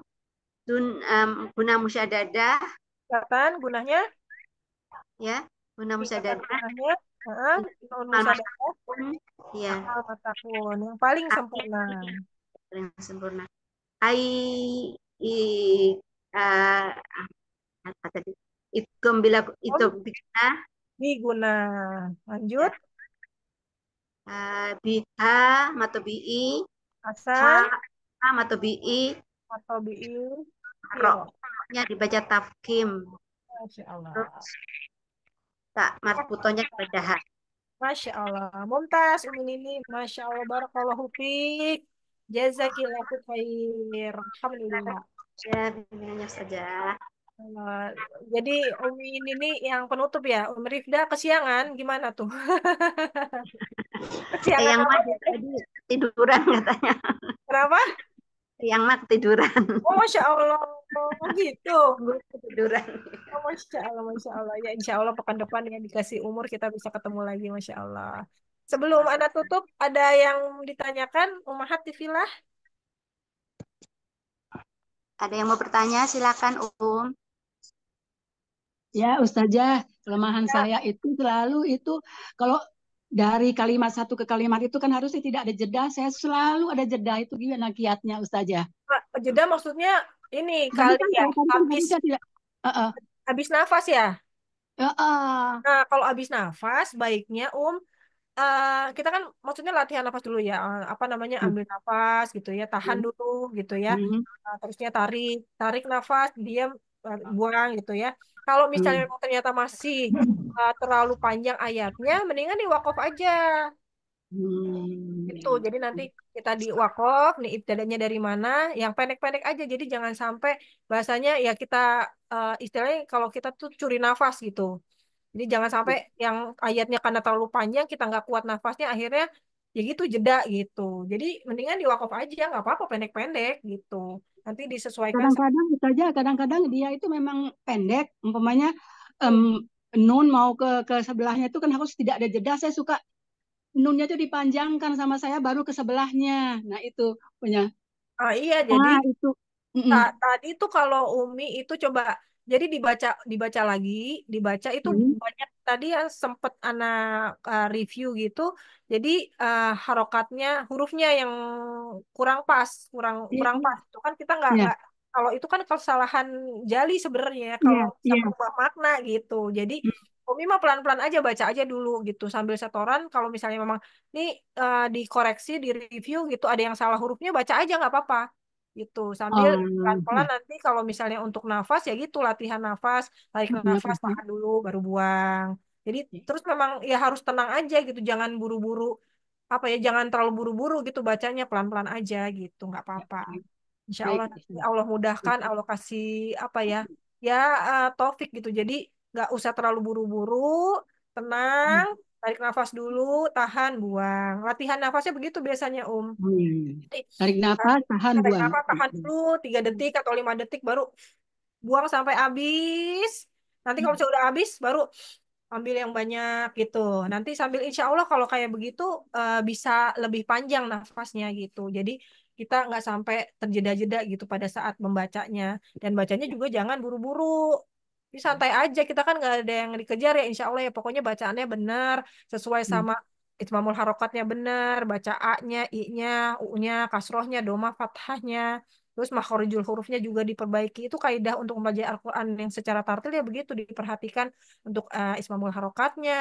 Zun, um, guna musyadadah. Kapan gunanya? Ya, guna iya, musyadadah. Gunanya. Uh, ya. Al-Matahun. Yang paling iya. sempurna. Paling sempurna. Ai, i, uh, kata dia. itu bila oh, itu iya. biguna. guna Lanjut. Uh, ya. eh, biha matobi'i. Asal. Ha atau bi iya. Roknya dibaca tafkim. Masya Allah. Tak dibaca kepada Masya Allah. Mumtaz, Umi ini Masya Allah. barokallahu fiqh. Jazakillahu khair. Alhamdulillah. Ya, bimbingannya saja. Eh, jadi Umi ini yang penutup ya, Umi Rifda kesiangan gimana tuh? kesiangan yang mak tadi tiduran katanya. Kenapa? Yang mak tiduran. Oh masya Allah, oh, gitu. tiduran. Oh, masya Allah, masya Allah. Ya insya Allah pekan depan yang dikasih umur kita bisa ketemu lagi, masya Allah. Sebelum Anda tutup, ada yang ditanyakan Umahat Villa? Ada yang mau bertanya? Silakan Um. Ya, Ustazah, kelemahan ya. saya itu selalu itu kalau dari kalimat satu ke kalimat itu kan harusnya tidak ada jeda. Saya selalu ada jeda itu gimana kiatnya Ustazah? Jeda maksudnya ini kali kan, ya habis tidak, uh -uh. habis nafas ya. Uh -uh. Nah, kalau habis nafas baiknya Um Uh, kita kan maksudnya latihan nafas dulu ya eh, apa namanya hmm. ambil nafas gitu ya tahan hmm. dulu gitu ya uh, terusnya tarik tarik nafas diam buang gitu ya kalau misalnya hmm. memang ternyata masih uh, terlalu panjang ayatnya, mendingan wakaf aja. Gitu. Hmm. Itu jadi nanti kita di wakaf, nih ibtadanya dari mana, yang pendek-pendek aja. Jadi jangan sampai bahasanya ya kita uh, istilahnya kalau kita tuh curi nafas gitu. Jadi jangan sampai hmm. yang ayatnya karena terlalu panjang kita nggak kuat nafasnya akhirnya ya gitu jeda gitu. Jadi mendingan di wakaf aja nggak apa-apa pendek-pendek gitu nanti disesuaikan kadang-kadang aja kadang-kadang dia itu memang pendek umpamanya um, nun mau ke ke sebelahnya itu kan harus tidak ada jeda saya suka nunnya itu dipanjangkan sama saya baru ke sebelahnya nah itu punya ah iya jadi ah, itu mm -mm. tadi itu kalau Umi itu coba jadi dibaca dibaca lagi, dibaca itu hmm. banyak tadi ya sempat anak uh, eh, review gitu. Jadi uh, harokatnya hurufnya yang kurang pas, kurang yeah. kurang pas. Itu kan kita nggak yeah. kalau itu kan kesalahan jali sebenarnya iya, kalau yeah. Iya. yeah. makna gitu. Jadi hmm. Umi mah pelan-pelan aja baca aja dulu gitu sambil setoran kalau misalnya memang ini uh, eh, dikoreksi, direview gitu ada yang salah hurufnya baca aja nggak apa-apa gitu sambil oh, pelan-pelan oh. nanti kalau misalnya untuk nafas ya gitu latihan nafas tarik hmm, nafas hmm, hmm. tahan dulu baru buang jadi iya. terus memang ya harus tenang aja gitu jangan buru-buru apa ya jangan terlalu buru-buru gitu bacanya pelan-pelan aja gitu nggak ya, apa-apa iya. Insya Allah nanti Allah mudahkan Allah kasih apa ya ya uh, taufik gitu jadi nggak usah terlalu buru-buru tenang hmm Tarik nafas dulu, tahan, buang. Latihan nafasnya begitu biasanya, um Hmm. Tarik eh, nafas, tahan, tarik buang. nafas, tahan dulu 3 detik atau 5 detik baru buang sampai habis. Nanti kalau hmm. sudah habis baru ambil yang banyak gitu. Nanti sambil insya Allah kalau kayak begitu eh, bisa lebih panjang nafasnya gitu. Jadi kita nggak sampai terjeda-jeda gitu pada saat membacanya. Dan bacanya juga jangan buru-buru ini santai aja kita kan nggak ada yang dikejar ya insya Allah ya pokoknya bacaannya benar sesuai hmm. sama hmm. itmamul harokatnya benar baca a-nya i-nya u-nya kasrohnya doma fathahnya terus makhorijul hurufnya juga diperbaiki itu kaidah untuk mempelajari Al-Quran yang secara tartil ya begitu diperhatikan untuk uh, eh, ismamul harokatnya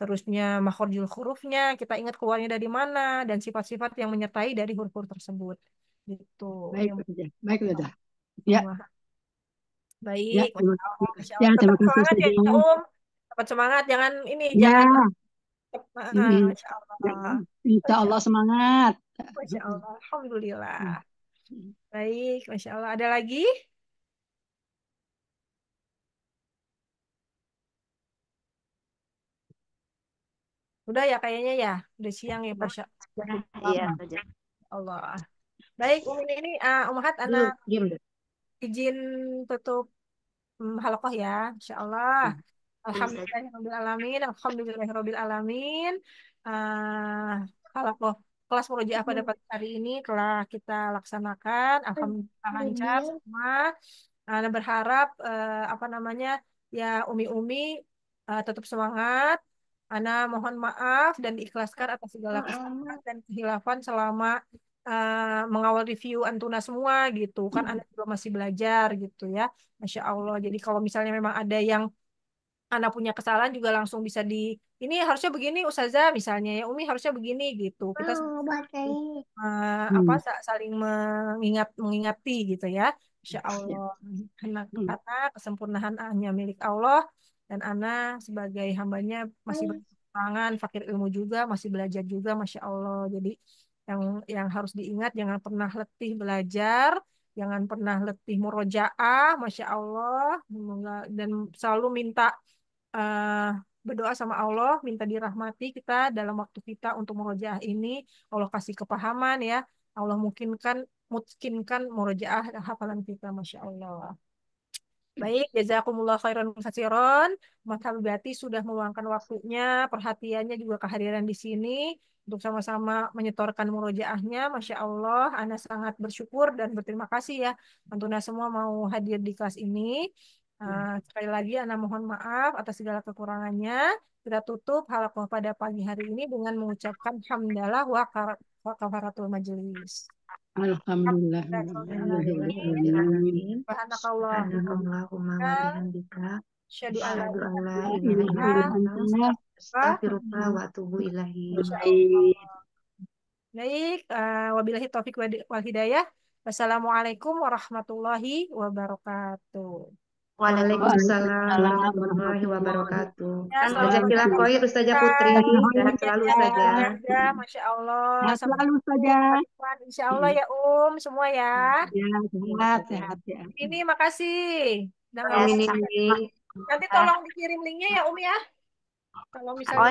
terusnya makhorijul hurufnya kita ingat keluarnya dari mana dan sifat-sifat yang menyertai dari huruf-huruf tersebut gitu baik baik, baik udah ya Baik, Ya, terima kasih, Ya, terima Tetap kasih semangat ya, Om. Um. Tetap semangat, jangan ini, ya. jangan Ya. Masya Allah. Ya, insya Allah semangat. Masya Allah, Alhamdulillah. Baik, Masya Allah. Ada lagi? Udah ya kayaknya ya, udah siang ya Masya ya, Iya, Allah. Baik, Umi ini, uh, eh, Umahat, Anak izin tutup hmm, halakoh ya, insya hmm. Allah. alhamdulillahirobbilalamin, Alhamdulillahirrahmanirrahim. Uh, halakoh kelas murojaah apa dapat hmm. hari ini telah kita laksanakan. Alhamdulillah lancar semua. Uh, berharap uh, apa namanya ya Umi-Umi uh, tetap semangat. Ana mohon maaf dan diikhlaskan atas segala kesalahan dan kehilafan selama uh, mengawal review Antuna semua gitu kan hmm. anak juga masih belajar gitu ya Masya Allah jadi kalau misalnya memang ada yang anak punya kesalahan juga langsung bisa di ini harusnya begini Ustazah misalnya ya Umi harusnya begini gitu kita oh, uh, apa hmm. saling mengingat mengingati gitu ya Masya iya. Allah karena karena hmm. kesempurnaan hanya milik Allah dan Ana sebagai hambanya masih berkembangan fakir ilmu juga, masih belajar juga, Masya Allah. Jadi yang yang harus diingat jangan pernah letih belajar jangan pernah letih murojaah masya Allah dan selalu minta uh, berdoa sama Allah minta dirahmati kita dalam waktu kita untuk murojaah ini Allah kasih kepahaman ya Allah mungkinkan mungkinkan murojaah hafalan kita masya Allah Baik, jazakumullah khairan khasiron. Mas Habibati sudah meluangkan waktunya, perhatiannya juga kehadiran di sini untuk sama-sama menyetorkan murojaahnya. Masya Allah, Ana sangat bersyukur dan berterima kasih ya Antuna semua mau hadir di kelas ini. Uh, sekali lagi Ana mohon maaf atas segala kekurangannya. Kita tutup halakoh pada pagi hari ini dengan mengucapkan hamdalah wa, kafaratul majelis. Alhamdulillah. Alhamdulillah. Alhamdulillah. Alhamdulillah. Alhamdulillah. Alhamdulillah. Astaghfirullah wa atubu ilahi. Baik, uh, wabillahi taufik wal hidayah. Wassalamualaikum warahmatullahi wabarakatuh. Waalaikumsalam warahmatullahi wabarakatuh. Jazakallah ya, khair Ustazah Putri. Sehat selalu saja. Ya, Masya Allah. Sehat selalu saja. Insya Allah ya Um, semua ya. Ya, sehat, iya, sehat ya. Ini makasih. Amin. Nanti tolong dikirim linknya ya Um ya. Kalau oh, misalnya oh,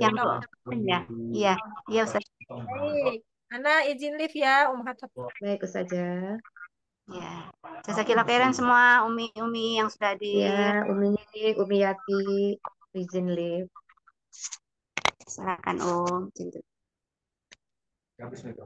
ya. Iya, iya, gitu. iya, iya Ustaz. Baik. Ana izin live ya, Umar Hatta Baik saja. Ya. Iya. Jasa kira keren semua umi-umi yang sudah di ya, umi umi Yati izin live. Silakan Om. Cintu. Ya,